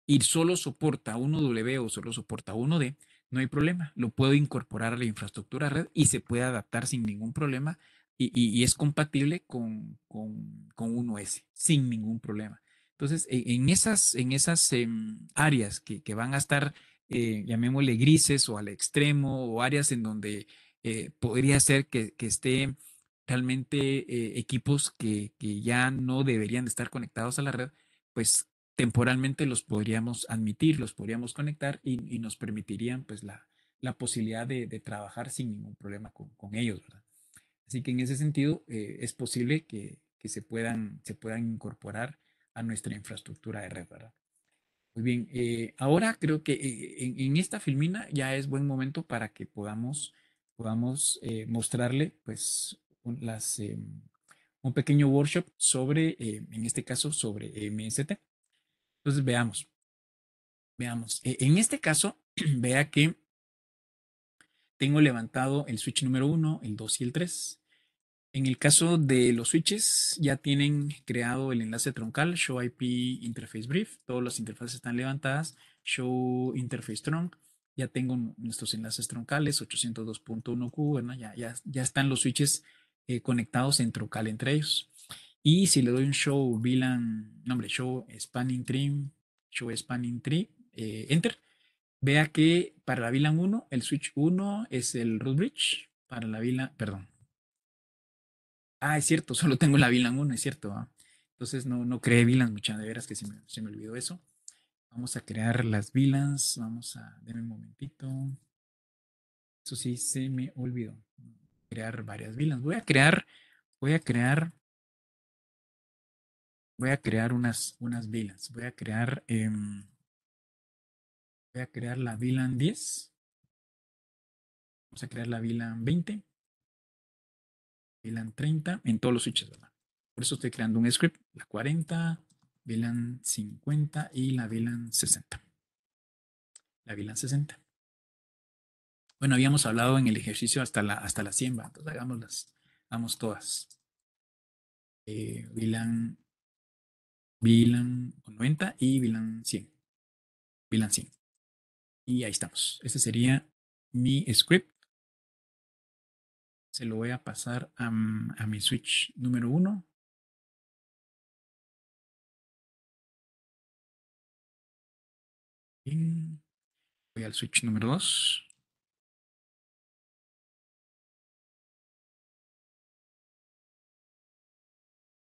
y solo soporta 1W o solo soporta 1D, no hay problema. Lo puedo incorporar a la infraestructura red y se puede adaptar sin ningún problema y, es compatible con, con, 1S, sin ningún problema. Entonces, e, en, esas, en esas em, áreas que, van a estar eh, llamémosle grises o al extremo o áreas en donde eh, podría ser que, estén realmente eh, equipos que, ya no deberían de estar conectados a la red, pues temporalmente los podríamos admitir, los podríamos conectar y, nos permitirían pues la, posibilidad de, trabajar sin ningún problema con, ellos, Así que en ese sentido es posible que, se, puedan, se puedan incorporar a nuestra infraestructura de red, ¿verdad? Muy bien, eh, ahora creo que eh, en, esta filmina ya es buen momento para que podamos, podamos eh, mostrarle pues, un, las, un pequeño workshop sobre, en este caso, sobre MST. Entonces veamos, veamos. E, en este caso, vea que tengo levantado el switch número 1, el 2 y el 3. En el caso de los switches, ya tienen creado el enlace troncal Show IP Interface Brief. Todas las interfaces están levantadas. Show Interface Tronc. Ya tengo nuestros enlaces troncales 802.1Q. ya, están los switches eh, conectados en troncal entre ellos. Y si le doy un show VLAN, nombre, show spanning tree, show eh, spanning tree, enter, vea que para la VLAN 1, el switch 1 es el root bridge, para la VLAN, perdón, Ah, es cierto, solo tengo la vilan 1, es cierto. Ah. Entonces no, no creé vilans muchas de veras que se me, olvidó eso. Vamos a crear las vilans. Vamos a, denme un momentito. Eso sí, se me olvidó. Crear varias vilans. Voy a crear, voy a crear, voy a crear unas, unas Voy a crear, em, voy a crear la vilan 10. Vamos a crear la vilan 20. VLAN 30 en todos los switches, ¿verdad? Por eso estoy creando un script, la 40, VLAN 50 y la VLAN 60. La VLAN 60. Bueno, habíamos hablado en el ejercicio hasta la, hasta 100, ¿verdad? entonces hagámoslas, vamos todas. Eh, VLAN, VLAN 90 y VLAN 100. VLAN 100. Y ahí estamos. Este sería mi script se lo voy a pasar a, mm, mi switch número 1. Voy al switch número 2.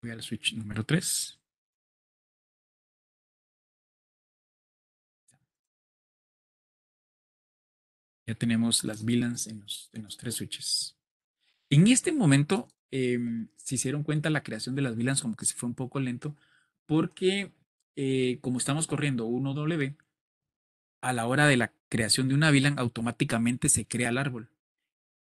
Voy al switch número 3. Ya tenemos las VLANs en los, en los tres switches. En este momento, em, se hicieron cuenta, la creación de las VLANs como que se fue un poco lento, porque eh, como estamos corriendo 1W, a la hora de la creación de una VLAN, automáticamente se crea el árbol.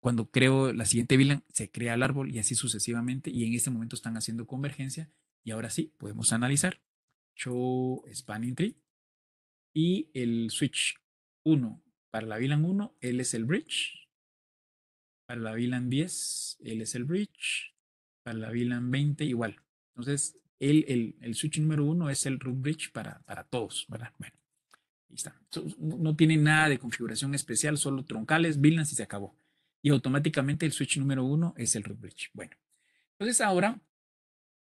Cuando creo la siguiente VLAN, se crea el árbol y así sucesivamente. Y en este momento están haciendo convergencia. Y ahora sí, podemos analizar. Show Spanning Tree. Y el switch 1 para la VLAN 1, él es el bridge para la VLAN 10, él es el bridge. Para la VLAN 20, igual. Entonces, el, switch número uno es el root bridge para, para todos, ¿verdad? Bueno, ahí está. No tiene nada de configuración especial, solo troncales, VLANs y se acabó. Y automáticamente el switch número uno es el root bridge. Bueno, entonces ahora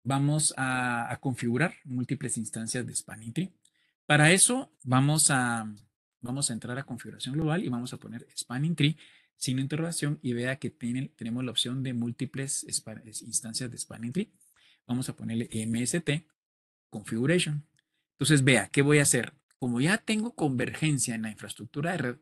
vamos a, configurar múltiples instancias de Spanning Tree. Para eso vamos a, vamos a entrar a configuración global y vamos a poner Spanning Tree sin interrogación y vea que tenemos la opción de múltiples instancias de spanning tree. Vamos a ponerle MST configuration. Entonces vea, ¿qué voy a hacer? Como ya tengo convergencia en la infraestructura de red,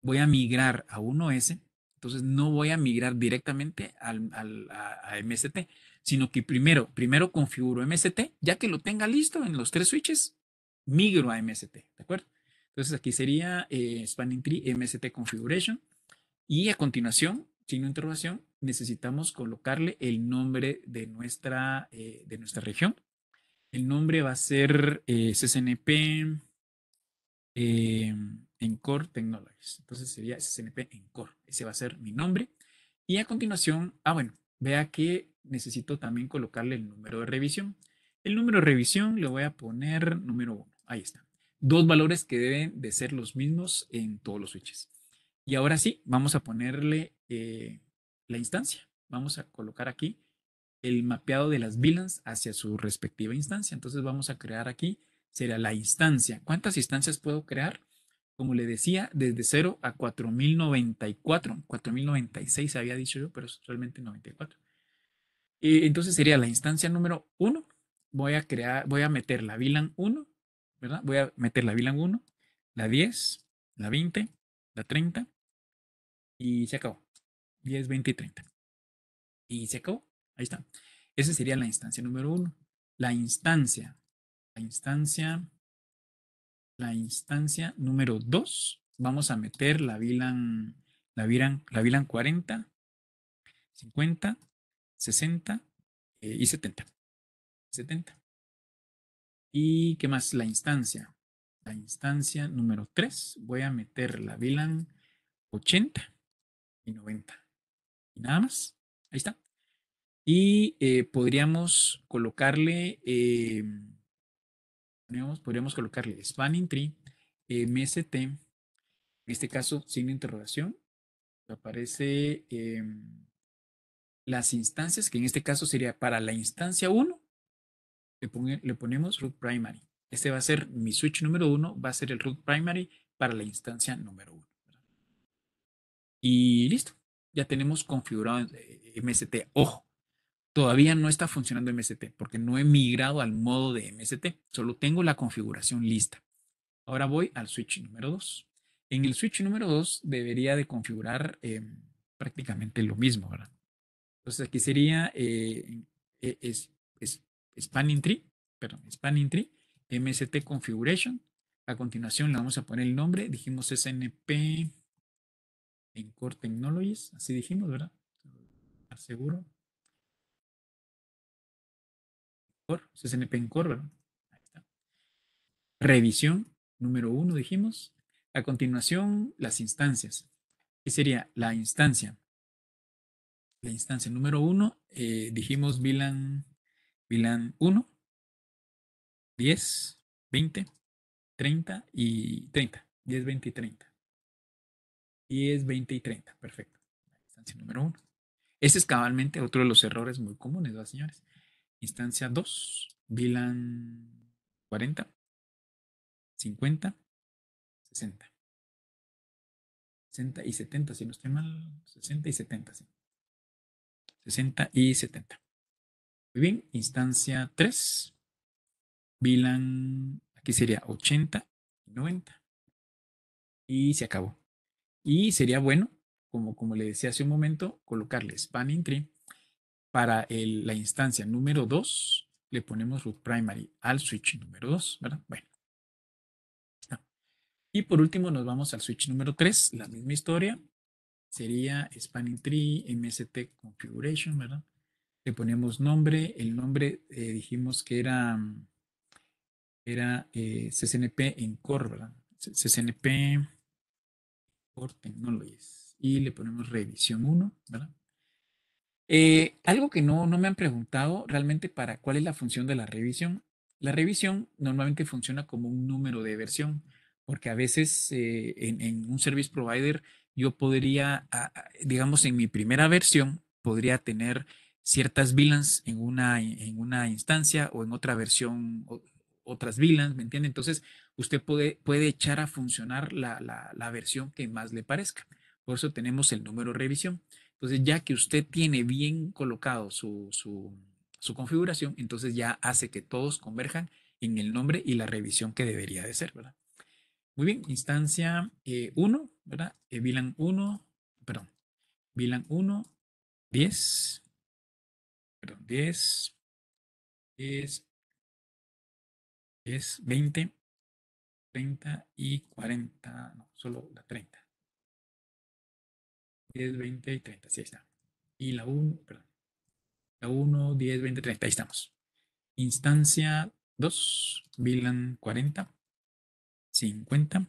voy a migrar a 1S, entonces no voy a migrar directamente al, a, MST, sino que primero, primero configuro MST, ya que lo tenga listo en los tres switches, migro a MST, ¿de acuerdo? Entonces aquí sería eh, Spanning Tree MST Configuration. Y a continuación, sin interrogación, necesitamos colocarle el nombre de nuestra, eh, de nuestra región. El nombre va a ser eh, CCNP eh, em, Encore Technologies. Entonces sería CCNP Encore. Ese va a ser mi nombre. Y a continuación, ah, bueno, vea que necesito también colocarle el número de revisión. El número de revisión le voy a poner número 1. Ahí está. Dos valores que deben de ser los mismos en todos los switches. Y ahora sí, vamos a ponerle eh, la instancia. Vamos a colocar aquí el mapeado de las VLANs hacia su respectiva instancia. Entonces vamos a crear aquí, será la instancia. ¿Cuántas instancias puedo crear? Como le decía, desde 0 a 4094. 4096 había dicho yo, pero solamente 94. Y eh, entonces sería la instancia número 1. Voy a crear, voy a meter la VLAN 1, ¿verdad? Voy a meter la VLAN 1, la 10, la 20, la 30, y se acabó. 10, 20 y 30. Y se acabó. Ahí está. Esa sería la instancia número uno. La instancia. La instancia. La instancia número 2 Vamos a meter la VLAN, la VLAN, la 40, 50, 60 y 70. 70. ¿Y qué más? La instancia. La instancia número 3. Voy a meter la VLAN 80 y 90. Y nada más. Ahí está. Y eh, podríamos colocarle, eh, podríamos, colocarle spanning tree, eh, mst, en este caso sin interrogación, aparece las instancias, que en este caso sería para la instancia 1, le, le, ponemos root primary. Este va a ser mi switch número 1, va a ser el root primary para la instancia número 1. Y listo, ya tenemos configurado eh, MST. Ojo, todavía no está funcionando MST porque no he migrado al modo de MST, solo tengo la configuración lista. Ahora voy al switch número 2. En el switch número 2 debería de configurar em, prácticamente lo mismo, ¿verdad? Entonces aquí sería eh, e, es, es, spanning tree, perdón, spanning tree, MST configuration. A continuación le vamos a poner el nombre, dijimos SNP en Core Technologies, así dijimos, ¿verdad? seguro. Core, CCNP en Core, ¿verdad? Ahí está. Revisión, número uno, dijimos. A continuación, las instancias. ¿Qué sería la instancia? La instancia número uno, eh, dijimos VLAN, VLAN 1, 10, 20, 30 y 30. 10, 20 y 30 es 20 y 30. Perfecto. instancia número 1. Ese es cabalmente otro de los errores muy comunes, ¿verdad, señores? Instancia 2, Vilan 40, 50, 60. 60 y 70, si no estoy mal, 60 y 70, sí. 60 y 70. Muy bien, instancia 3, Vilan. aquí sería 80 y 90. Y se acabó. Y sería bueno, como, como le decía hace un momento, colocarle spanning tree. Para la instancia número 2, le ponemos root primary al switch número 2, ¿verdad? Bueno. Ah, y por último nos vamos al switch número 3, la misma historia. Sería spanning tree, mst configuration, ¿verdad? Le ponemos nombre, el nombre eh, dijimos que era, era eh, en core, ¿verdad? CCNP por Technologies. Y le ponemos revisión 1, ¿verdad? Eh, algo que no, me han preguntado realmente para cuál es la función de la revisión. La revisión normalmente funciona como un número de versión, porque a veces eh, en, un service provider yo podría, digamos, en mi primera versión, podría tener ciertas VLANs en una, en una instancia o en otra versión otras VLANs, ¿me entiende? Entonces, usted puede, puede echar a funcionar la, versión que más le parezca. Por eso tenemos el número revisión. Entonces, ya que usted tiene bien colocado su, configuración, entonces ya hace que todos converjan en el nombre y la revisión que debería de ser, ¿verdad? Muy bien, instancia 1, eh, ¿verdad? Eh, VLAN 1, perdón, VLAN 1, 10, perdón, 10, 10, es 20, 30 y 40, no, solo la 30. 10, 20 y 30, sí, ahí está. Y la 1, perdón. La 1, 10, 20, 30, ahí estamos. Instancia 2, VLAN 40, 50,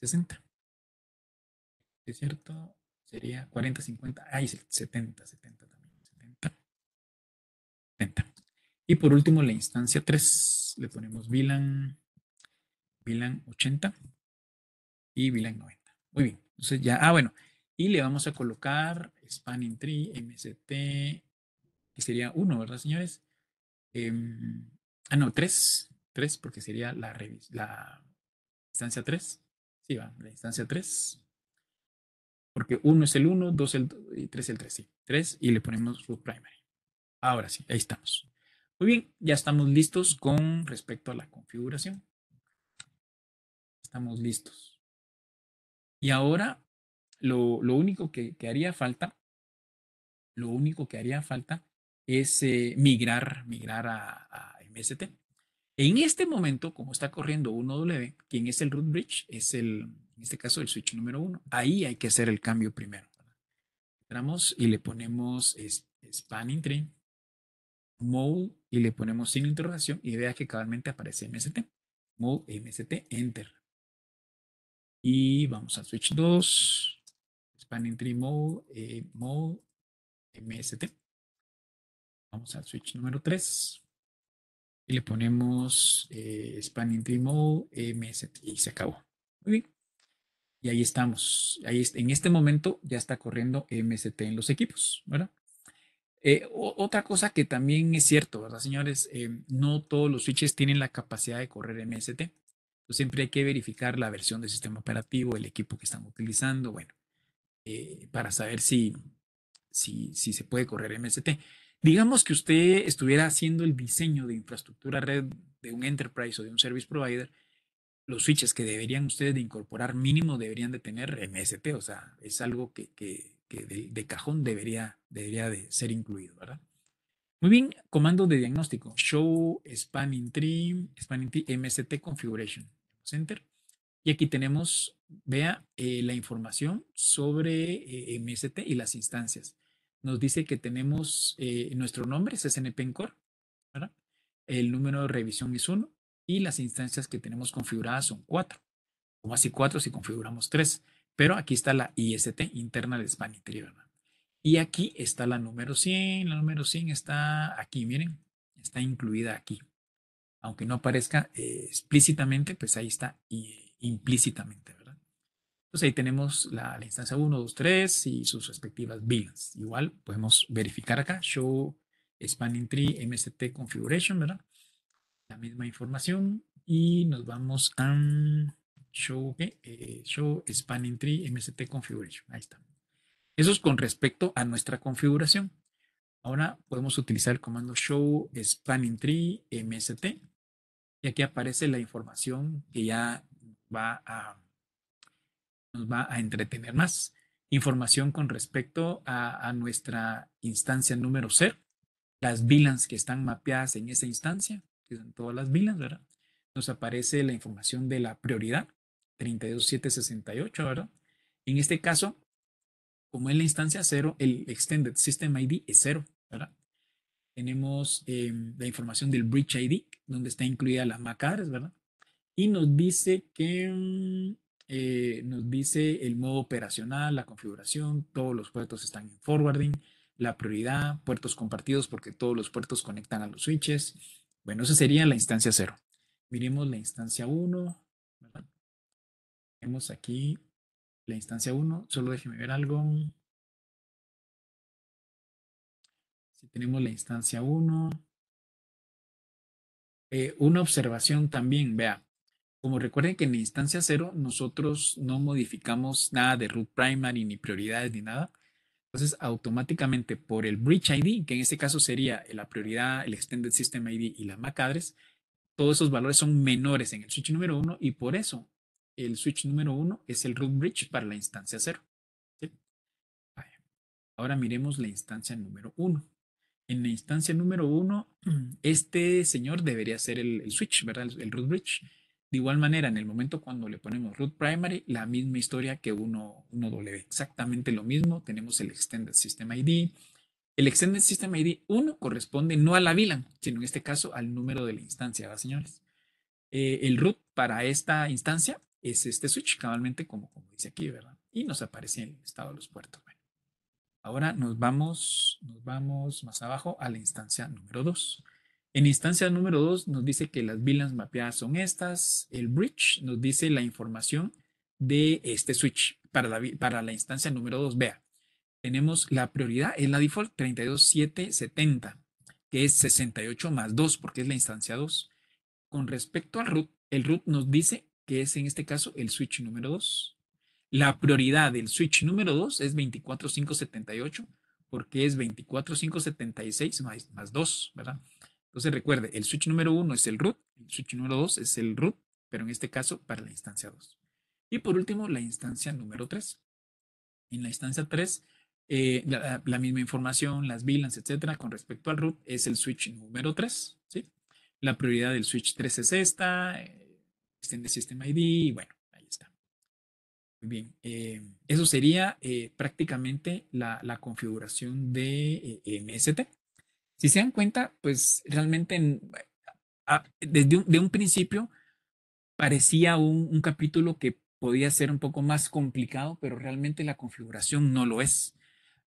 60. ¿Es cierto? Sería 40, 50. Ahí 70, 70 también. 70. 70. Y por último, la instancia 3, le ponemos VLAN, VLAN 80 y VLAN 90. Muy bien, entonces ya, ah, bueno, y le vamos a colocar spanning tree, MST, que sería 1, ¿verdad, señores? Em, ah, no, 3, 3, porque sería la, la instancia 3. Sí, va, la instancia 3. Porque 1 es el 1, 2 el 2 y 3 el 3, sí. 3 y le ponemos root primary. Ahora sí, ahí estamos. Muy bien, ya estamos listos con respecto a la configuración. Estamos listos. Y ahora lo, único que, haría falta, lo único que haría falta es eh, migrar, migrar a, MST. En este momento, como está corriendo 1W, quien es el root bridge, es el, en este caso, el switch número 1. Ahí hay que hacer el cambio primero. Entramos y le ponemos spanning tree, mode y le ponemos sin interrogación y vea que cabalmente aparece MST. MODE MST, Enter. Y vamos al switch 2, spanning tree mode, mode MST. Vamos al switch número 3 y le ponemos spanning tree mode MST y se acabó. Muy bien. Y ahí estamos. Ahí, en este momento ya está corriendo MST en los equipos, ¿verdad? Eh, otra cosa que también es cierto, ¿verdad, señores? Em, no todos los switches tienen la capacidad de correr MST. siempre hay que verificar la versión del sistema operativo, el equipo que están utilizando, bueno, eh, para saber si, si, si se puede correr MST. Digamos que usted estuviera haciendo el diseño de infraestructura red de un enterprise o de un service provider, los switches que deberían ustedes de incorporar mínimo deberían de tener MST, o sea, es algo que que de, cajón debería, debería de ser incluido, ¿verdad? Muy bien, comando de diagnóstico, show spanning tree, spanning tree mst configuration, enter. Y aquí tenemos, vea, eh, la información sobre eh, mst y las instancias. Nos dice que tenemos eh, nuestro nombre, SNP Encore, ¿verdad? El número de revisión es 1 y las instancias que tenemos configuradas son cuatro. ¿Cómo así cuatro, si configuramos tres? Pero aquí está la IST, Internal Spanning Tree, ¿verdad? Y aquí está la número 100, la número 100 está aquí, miren, está incluida aquí. Aunque no aparezca eh, explícitamente, pues ahí está implícitamente, ¿verdad? Entonces ahí tenemos la, instancia 1, 2, 3 y sus respectivas bills. Igual podemos verificar acá, show spanning tree mst configuration, ¿verdad? La misma información y nos vamos a show, eh, show spanning tree mst configuration. Ahí está. Eso es con respecto a nuestra configuración. Ahora podemos utilizar el comando show spanning tree mst y aquí aparece la información que ya va a, nos va a entretener más. Información con respecto a, nuestra instancia número 0, las VLANs que están mapeadas en esa instancia, que son todas las VLANs, ¿verdad? Nos aparece la información de la prioridad, 32768, ¿verdad? En este caso, como es la instancia 0, el Extended System ID es 0, ¿verdad? Tenemos em, la información del Bridge ID, donde está incluida la MAC address, ¿verdad? Y nos dice que mm, eh, nos dice el modo operacional, la configuración, todos los puertos están en forwarding, la prioridad, puertos compartidos porque todos los puertos conectan a los switches. Bueno, esa sería la instancia 0. Miremos la instancia 1, tenemos aquí la instancia 1. Solo déjeme ver algo. Si tenemos la instancia 1. Eh, una observación también, vea. Como recuerden que en la instancia 0 nosotros no modificamos nada de root primary, ni prioridades, ni nada. Entonces, automáticamente por el Bridge ID, que en este caso sería la prioridad, el Extended System ID y la MAC address, todos esos valores son menores en el switch número 1 y por eso el switch número 1 es el root bridge para la instancia 0. Ahora miremos la instancia número 1. En la instancia número 1, este señor debería ser el, switch, ¿verdad? El, root bridge. De igual manera, en el momento cuando le ponemos root primary, la misma historia que 1W. Exactamente lo mismo. Tenemos el extended system ID. El extended system ID 1 corresponde no a la VLAN, sino en este caso al número de la instancia, ¿verdad, señores? Eh, el root para esta instancia es este switch, cabalmente como, como dice aquí, ¿verdad? Y nos aparece el estado de los puertos. ahora nos vamos, nos vamos más abajo a la instancia número 2. En instancia número 2 nos dice que las vilas mapeadas son estas. El bridge nos dice la información de este switch para la, para la instancia número 2. Vea, tenemos la prioridad, es la default 32770, que es 68 más 2 porque es la instancia 2. Con respecto al root, el root nos dice que es en este caso el switch número 2. La prioridad del switch número 2 es 24578 porque es 24576 más, 2, ¿verdad? Entonces recuerde, el switch número 1 es el root, el switch número 2 es el root, pero en este caso para la instancia 2. Y por último, la instancia número 3. En la instancia 3, eh, la, misma información, las VLANs, etcétera, con respecto al root, es el switch número 3. ¿sí? La prioridad del switch 3 es esta, de System ID y bueno, ahí está. Muy bien, eh, eso sería eh, prácticamente la, configuración de eh, MST. Si se dan cuenta, pues realmente desde un, de un principio parecía un, capítulo que podía ser un poco más complicado, pero realmente la configuración no lo es.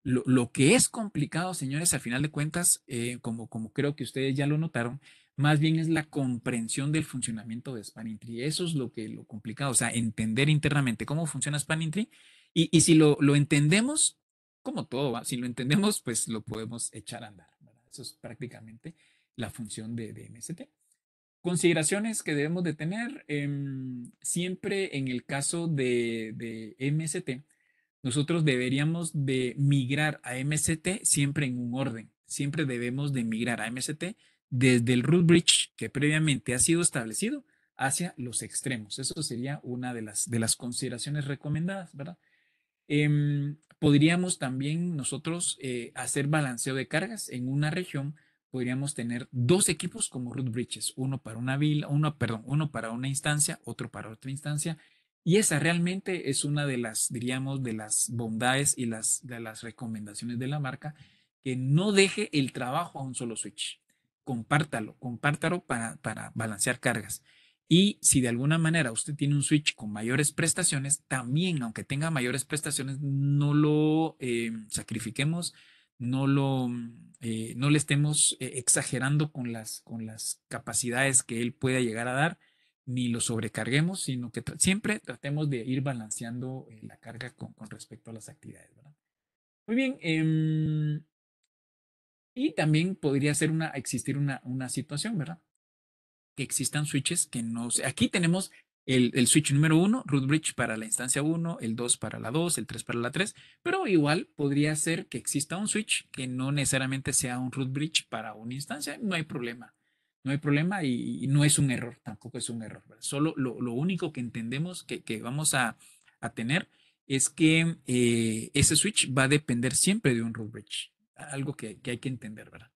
Lo, que es complicado, señores, al final de cuentas, como, como creo que ustedes ya lo notaron, más bien es la comprensión del funcionamiento de Spanning Tree. Eso es lo que lo complicado, o sea, entender internamente cómo funciona Spanning Tree y, si lo, entendemos, como todo, ¿va? si lo entendemos, pues lo podemos echar a andar. Eso es prácticamente la función de, MST. Consideraciones que debemos de tener em, siempre en el caso de, de MST. Nosotros deberíamos de migrar a MST siempre en un orden. Siempre debemos de migrar a MST desde el root bridge que previamente ha sido establecido hacia los extremos. Eso sería una de las, de las consideraciones recomendadas, ¿verdad? Em, podríamos también nosotros eh, hacer balanceo de cargas en una región. Podríamos tener dos equipos como root bridges, uno para una vila, uno, perdón, uno para una instancia, otro para otra instancia, y esa realmente es una de las, diríamos, de las bondades y las, de las recomendaciones de la marca, que no deje el trabajo a un solo switch compártalo, compártalo para, para balancear cargas. Y si de alguna manera usted tiene un switch con mayores prestaciones, también aunque tenga mayores prestaciones, no lo eh, sacrifiquemos, no, lo, eh, no le estemos eh, exagerando con las, con las capacidades que él pueda llegar a dar, ni lo sobrecarguemos, sino que siempre tratemos de ir balanceando la carga con, respecto a las actividades. Muy bien, em, y también podría ser una, existir una, situación, ¿verdad? Que existan switches que no... Aquí tenemos el, switch número uno, root bridge para la instancia 1, el 2 para la 2, el 3 para la 3, pero igual podría ser que exista un switch que no necesariamente sea un root bridge para una instancia, no hay problema, no hay problema y, no es un error, tampoco es un error, solo lo, único que entendemos que, vamos a, tener es que eh, ese switch va a depender siempre de un root bridge, algo que, que hay que entender, ¿verdad?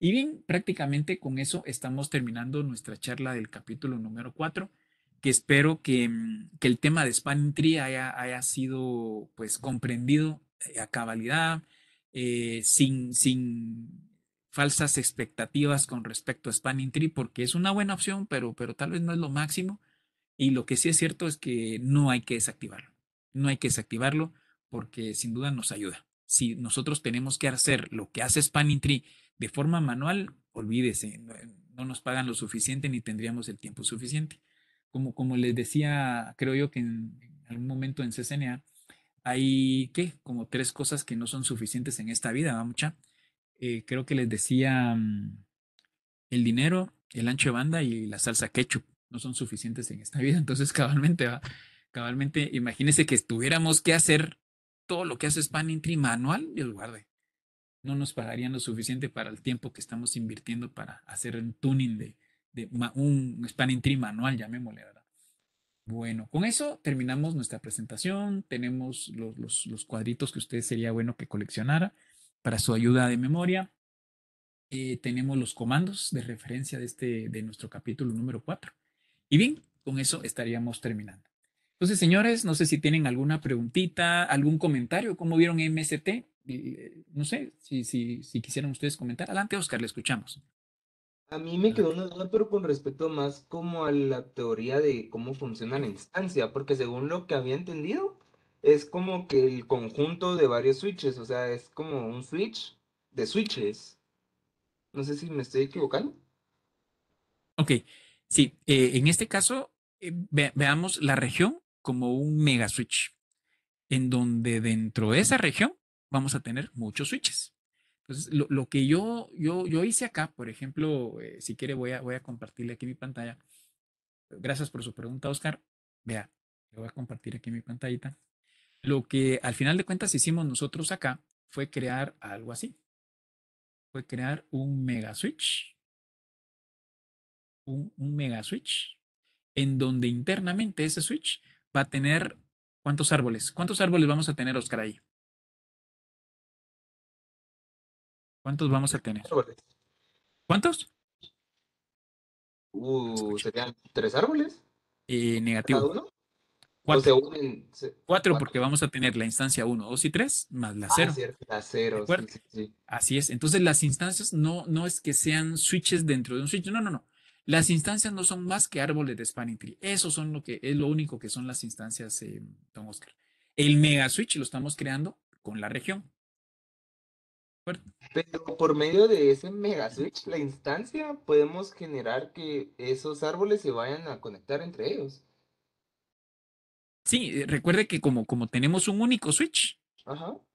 Y bien, prácticamente con eso estamos terminando nuestra charla del capítulo número 4, que espero que, mm, que el tema de Spanning Tree haya, haya sido pues comprendido eh, a cabalidad, eh, sin, sin falsas expectativas con respecto a Spanning Tree, porque es una buena opción, pero, pero tal vez no es lo máximo. Y lo que sí es cierto es que no hay que desactivarlo. No hay que desactivarlo porque sin duda nos ayuda si nosotros tenemos que hacer lo que hace Spanning Tree de forma manual, olvídese, eh, no, nos pagan lo suficiente ni tendríamos el tiempo suficiente. Como, como les decía, creo yo que en, algún momento en CCNA, hay, ¿qué? Como tres cosas que no son suficientes en esta vida, ¿va mucha? Eh, creo que les decía mm, el dinero, el ancho de banda y la salsa ketchup no son suficientes en esta vida. Entonces, cabalmente, ¿va? cabalmente, imagínense que tuviéramos que hacer todo lo que hace Span Tree manual, Dios guarde, no nos pagarían lo suficiente para el tiempo que estamos invirtiendo para hacer un tuning de, un Span Tree manual, llamémosle, ¿verdad? Bueno, con eso terminamos nuestra presentación. Tenemos los, cuadritos que ustedes sería bueno que coleccionara para su ayuda de memoria. Eh, tenemos los comandos de referencia de, este, de nuestro capítulo número 4. Y bien, con eso estaríamos terminando. Entonces, señores, no sé si tienen alguna preguntita, algún comentario, cómo vieron MST. Eh, no sé si, quisieran ustedes comentar. Adelante, Oscar, le escuchamos. A mí me quedó una duda, pero con respecto más como a la teoría de cómo funciona la instancia, porque según lo que había entendido, es como que el conjunto de varios switches, o sea, es como un switch de switches. No sé si me estoy equivocando. Ok, sí, eh, en este caso eh, veamos la región como un mega switch, en donde dentro de esa región vamos a tener muchos switches. Entonces, lo, lo que yo, yo, yo hice acá, por ejemplo, eh, si quiere voy a, voy a compartirle aquí mi pantalla. Gracias por su pregunta, Oscar. Vea, le voy a compartir aquí mi pantallita. Lo que al final de cuentas hicimos nosotros acá fue crear algo así. Fue crear un mega switch. Un, un mega switch. En donde internamente ese switch va a tener cuántos árboles. ¿Cuántos árboles vamos a tener, Oscar, ahí? ¿Cuántos vamos a tener? ¿Cuántos? Uh, ¿Serían tres árboles? y eh, negativo. Cuatro. cuatro. porque vamos a tener la instancia 1, 2 y 3, más la 0. Ah, Así es. Entonces las instancias no, no es que sean switches dentro de un switch, no, no, no. Las instancias no son más que árboles de spanning tree. Eso son lo que es lo único que son las instancias, eh, don Oscar. El mega switch lo estamos creando con la región. Pero por medio de ese mega switch, la instancia, podemos generar que esos árboles se vayan a conectar entre ellos. Sí, eh, recuerde que como, como tenemos un único switch,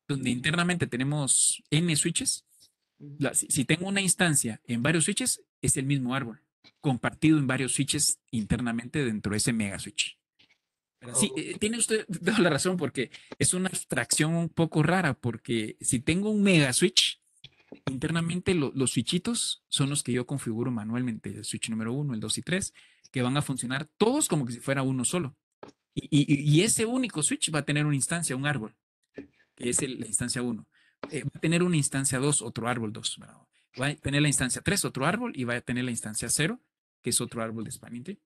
donde internamente tenemos n switches, si tengo una instancia en varios switches, es el mismo árbol compartido en varios switches internamente dentro de ese mega switch. sí, eh, tiene usted la razón porque es una abstracción un poco rara porque si tengo un mega switch, internamente los switchitos son los que yo configuro manualmente, el switch número uno, el dos y tres, que van a funcionar todos como si fuera uno solo. Y, ese único switch va a tener una instancia, un árbol, que es la instancia uno. Eh, va a tener una instancia dos, otro árbol dos va a tener la instancia 3, otro árbol, y va a tener la instancia 0, que es otro árbol de spanning tree.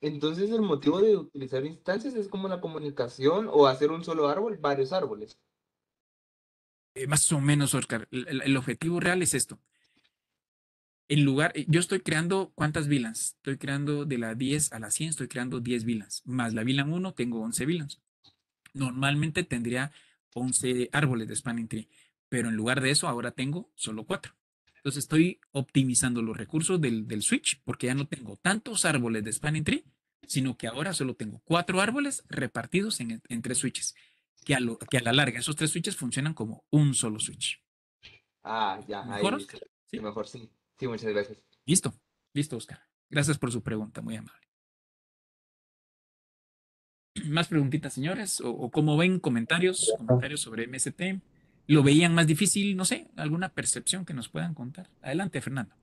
Entonces, el motivo de utilizar instancias es como la comunicación o hacer un solo árbol, varios árboles. Eh, más o menos, Oscar. El, objetivo real es esto. En lugar, eh, yo estoy creando cuántas vilas Estoy creando de la 10 a la 100, estoy creando 10 vilas Más la vilan 1, tengo 11 vilas Normalmente tendría 11 árboles de spanning tree, pero en lugar de eso, ahora tengo solo 4. Entonces estoy optimizando los recursos del, switch porque ya no tengo tantos árboles de spanning tree, sino que ahora solo tengo cuatro árboles repartidos en, tres switches, que a, que a la larga esos tres switches funcionan como un solo switch. Ah, ya, ¿Mejor, ¿Sí? mejor sí. Sí, muchas gracias. Listo, listo, Oscar. Gracias por su pregunta, muy amable. ¿Más preguntitas, señores? ¿O, o cómo ven comentarios, comentarios sobre MST? lo veían más difícil, no sé, alguna percepción que nos puedan contar. Adelante, Fernando.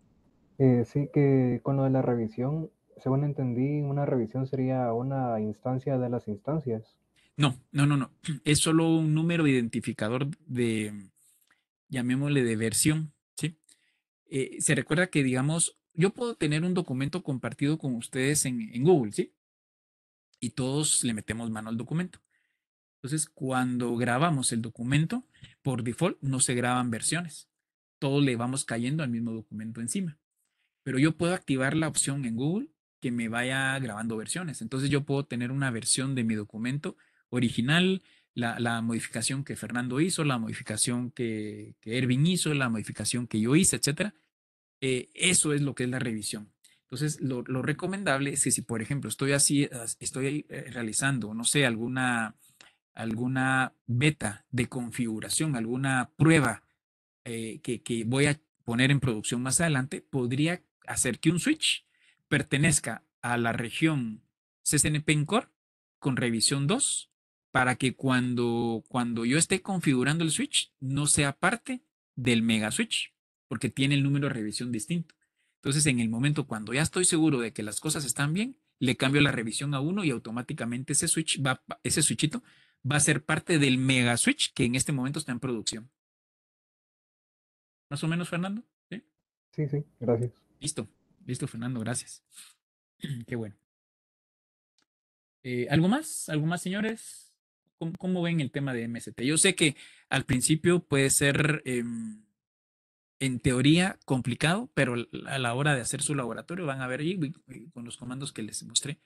Eh, sí, que con lo de la revisión, según entendí, una revisión sería una instancia de las instancias. No, no, no, no. Es solo un número identificador de, llamémosle, de versión, ¿sí? Eh, se recuerda que, digamos, yo puedo tener un documento compartido con ustedes en, en Google, ¿sí? Y todos le metemos mano al documento. Entonces, cuando grabamos el documento, por default no se graban versiones. Todos le vamos cayendo al mismo documento encima. Pero yo puedo activar la opción en Google que me vaya grabando versiones. Entonces yo puedo tener una versión de mi documento original, la, modificación que Fernando hizo, la modificación que, que Ervin hizo, la modificación que yo hice, etc. Eh, eso es lo que es la revisión. Entonces, lo, lo recomendable es que si, por ejemplo, estoy, así, estoy eh, realizando, no sé, alguna alguna beta de configuración, alguna prueba eh, que, que, voy a poner en producción más adelante, podría hacer que un switch pertenezca a la región CCNP Core con revisión 2 para que cuando, cuando yo esté configurando el switch no sea parte del mega switch porque tiene el número de revisión distinto. Entonces, en el momento cuando ya estoy seguro de que las cosas están bien, le cambio la revisión a 1 y automáticamente ese switch va, ese switchito va a ser parte del Mega Switch que en este momento está en producción. Más o menos, Fernando. Sí, sí, gracias. Listo, listo, Fernando, gracias. Qué bueno. Eh, ¿Algo más? ¿Algo más, señores? ¿Cómo, ven el tema de MST? Yo sé que al principio puede ser, em, en teoría, complicado, pero a la hora de hacer su laboratorio van a ver ahí con los comandos que les mostré.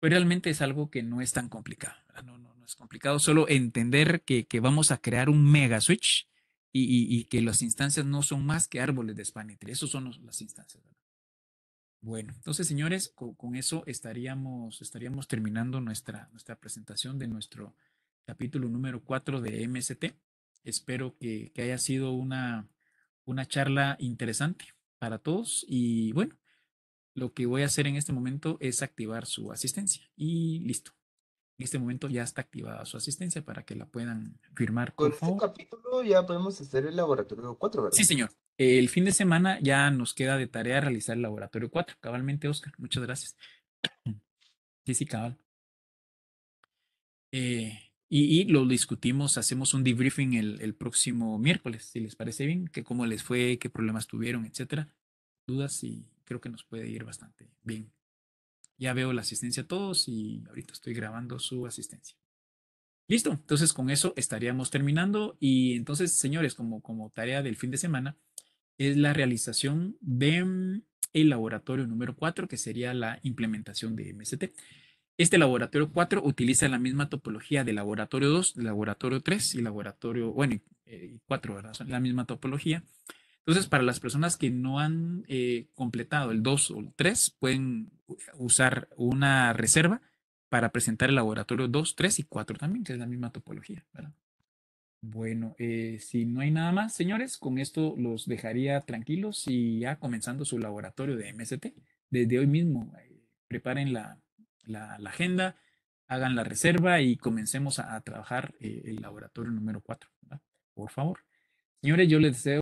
Pero realmente es algo que no es tan complicado. No, no, es complicado, solo entender que, vamos a crear un mega switch y, que las instancias no son más que árboles de spanning Esas son las instancias. Bueno, entonces, señores, con, eso estaríamos, estaríamos terminando nuestra, nuestra presentación de nuestro capítulo número 4 de MST. Espero que, que haya sido una, una charla interesante para todos y bueno, lo que voy a hacer en este momento es activar su asistencia y listo en este momento ya está activada su asistencia para que la puedan firmar. Con un este capítulo ya podemos hacer el laboratorio 4, ¿verdad? Sí, señor. El fin de semana ya nos queda de tarea realizar el laboratorio 4. Cabalmente, Oscar. Muchas gracias. Sí, sí, cabal. Eh, y, lo discutimos, hacemos un debriefing el, próximo miércoles, si les parece bien, que cómo les fue, qué problemas tuvieron, etcétera. Dudas y creo que nos puede ir bastante bien ya veo la asistencia a todos y ahorita estoy grabando su asistencia. Listo, entonces con eso estaríamos terminando y entonces, señores, como, como tarea del fin de semana, es la realización de mm, el laboratorio número 4, que sería la implementación de MST. Este laboratorio 4 utiliza la misma topología de laboratorio 2, laboratorio 3 y laboratorio, bueno, eh, 4, la misma topología. Entonces, para las personas que no han eh, completado el 2 o el 3, pueden usar una reserva para presentar el laboratorio 2, 3 y 4 también, que es la misma topología. ¿verdad? Bueno, eh, si no hay nada más, señores, con esto los dejaría tranquilos y ya comenzando su laboratorio de MST. Desde hoy mismo, eh, preparen la, agenda, hagan la reserva y comencemos a, trabajar el laboratorio número 4, por favor. Señores, yo les deseo...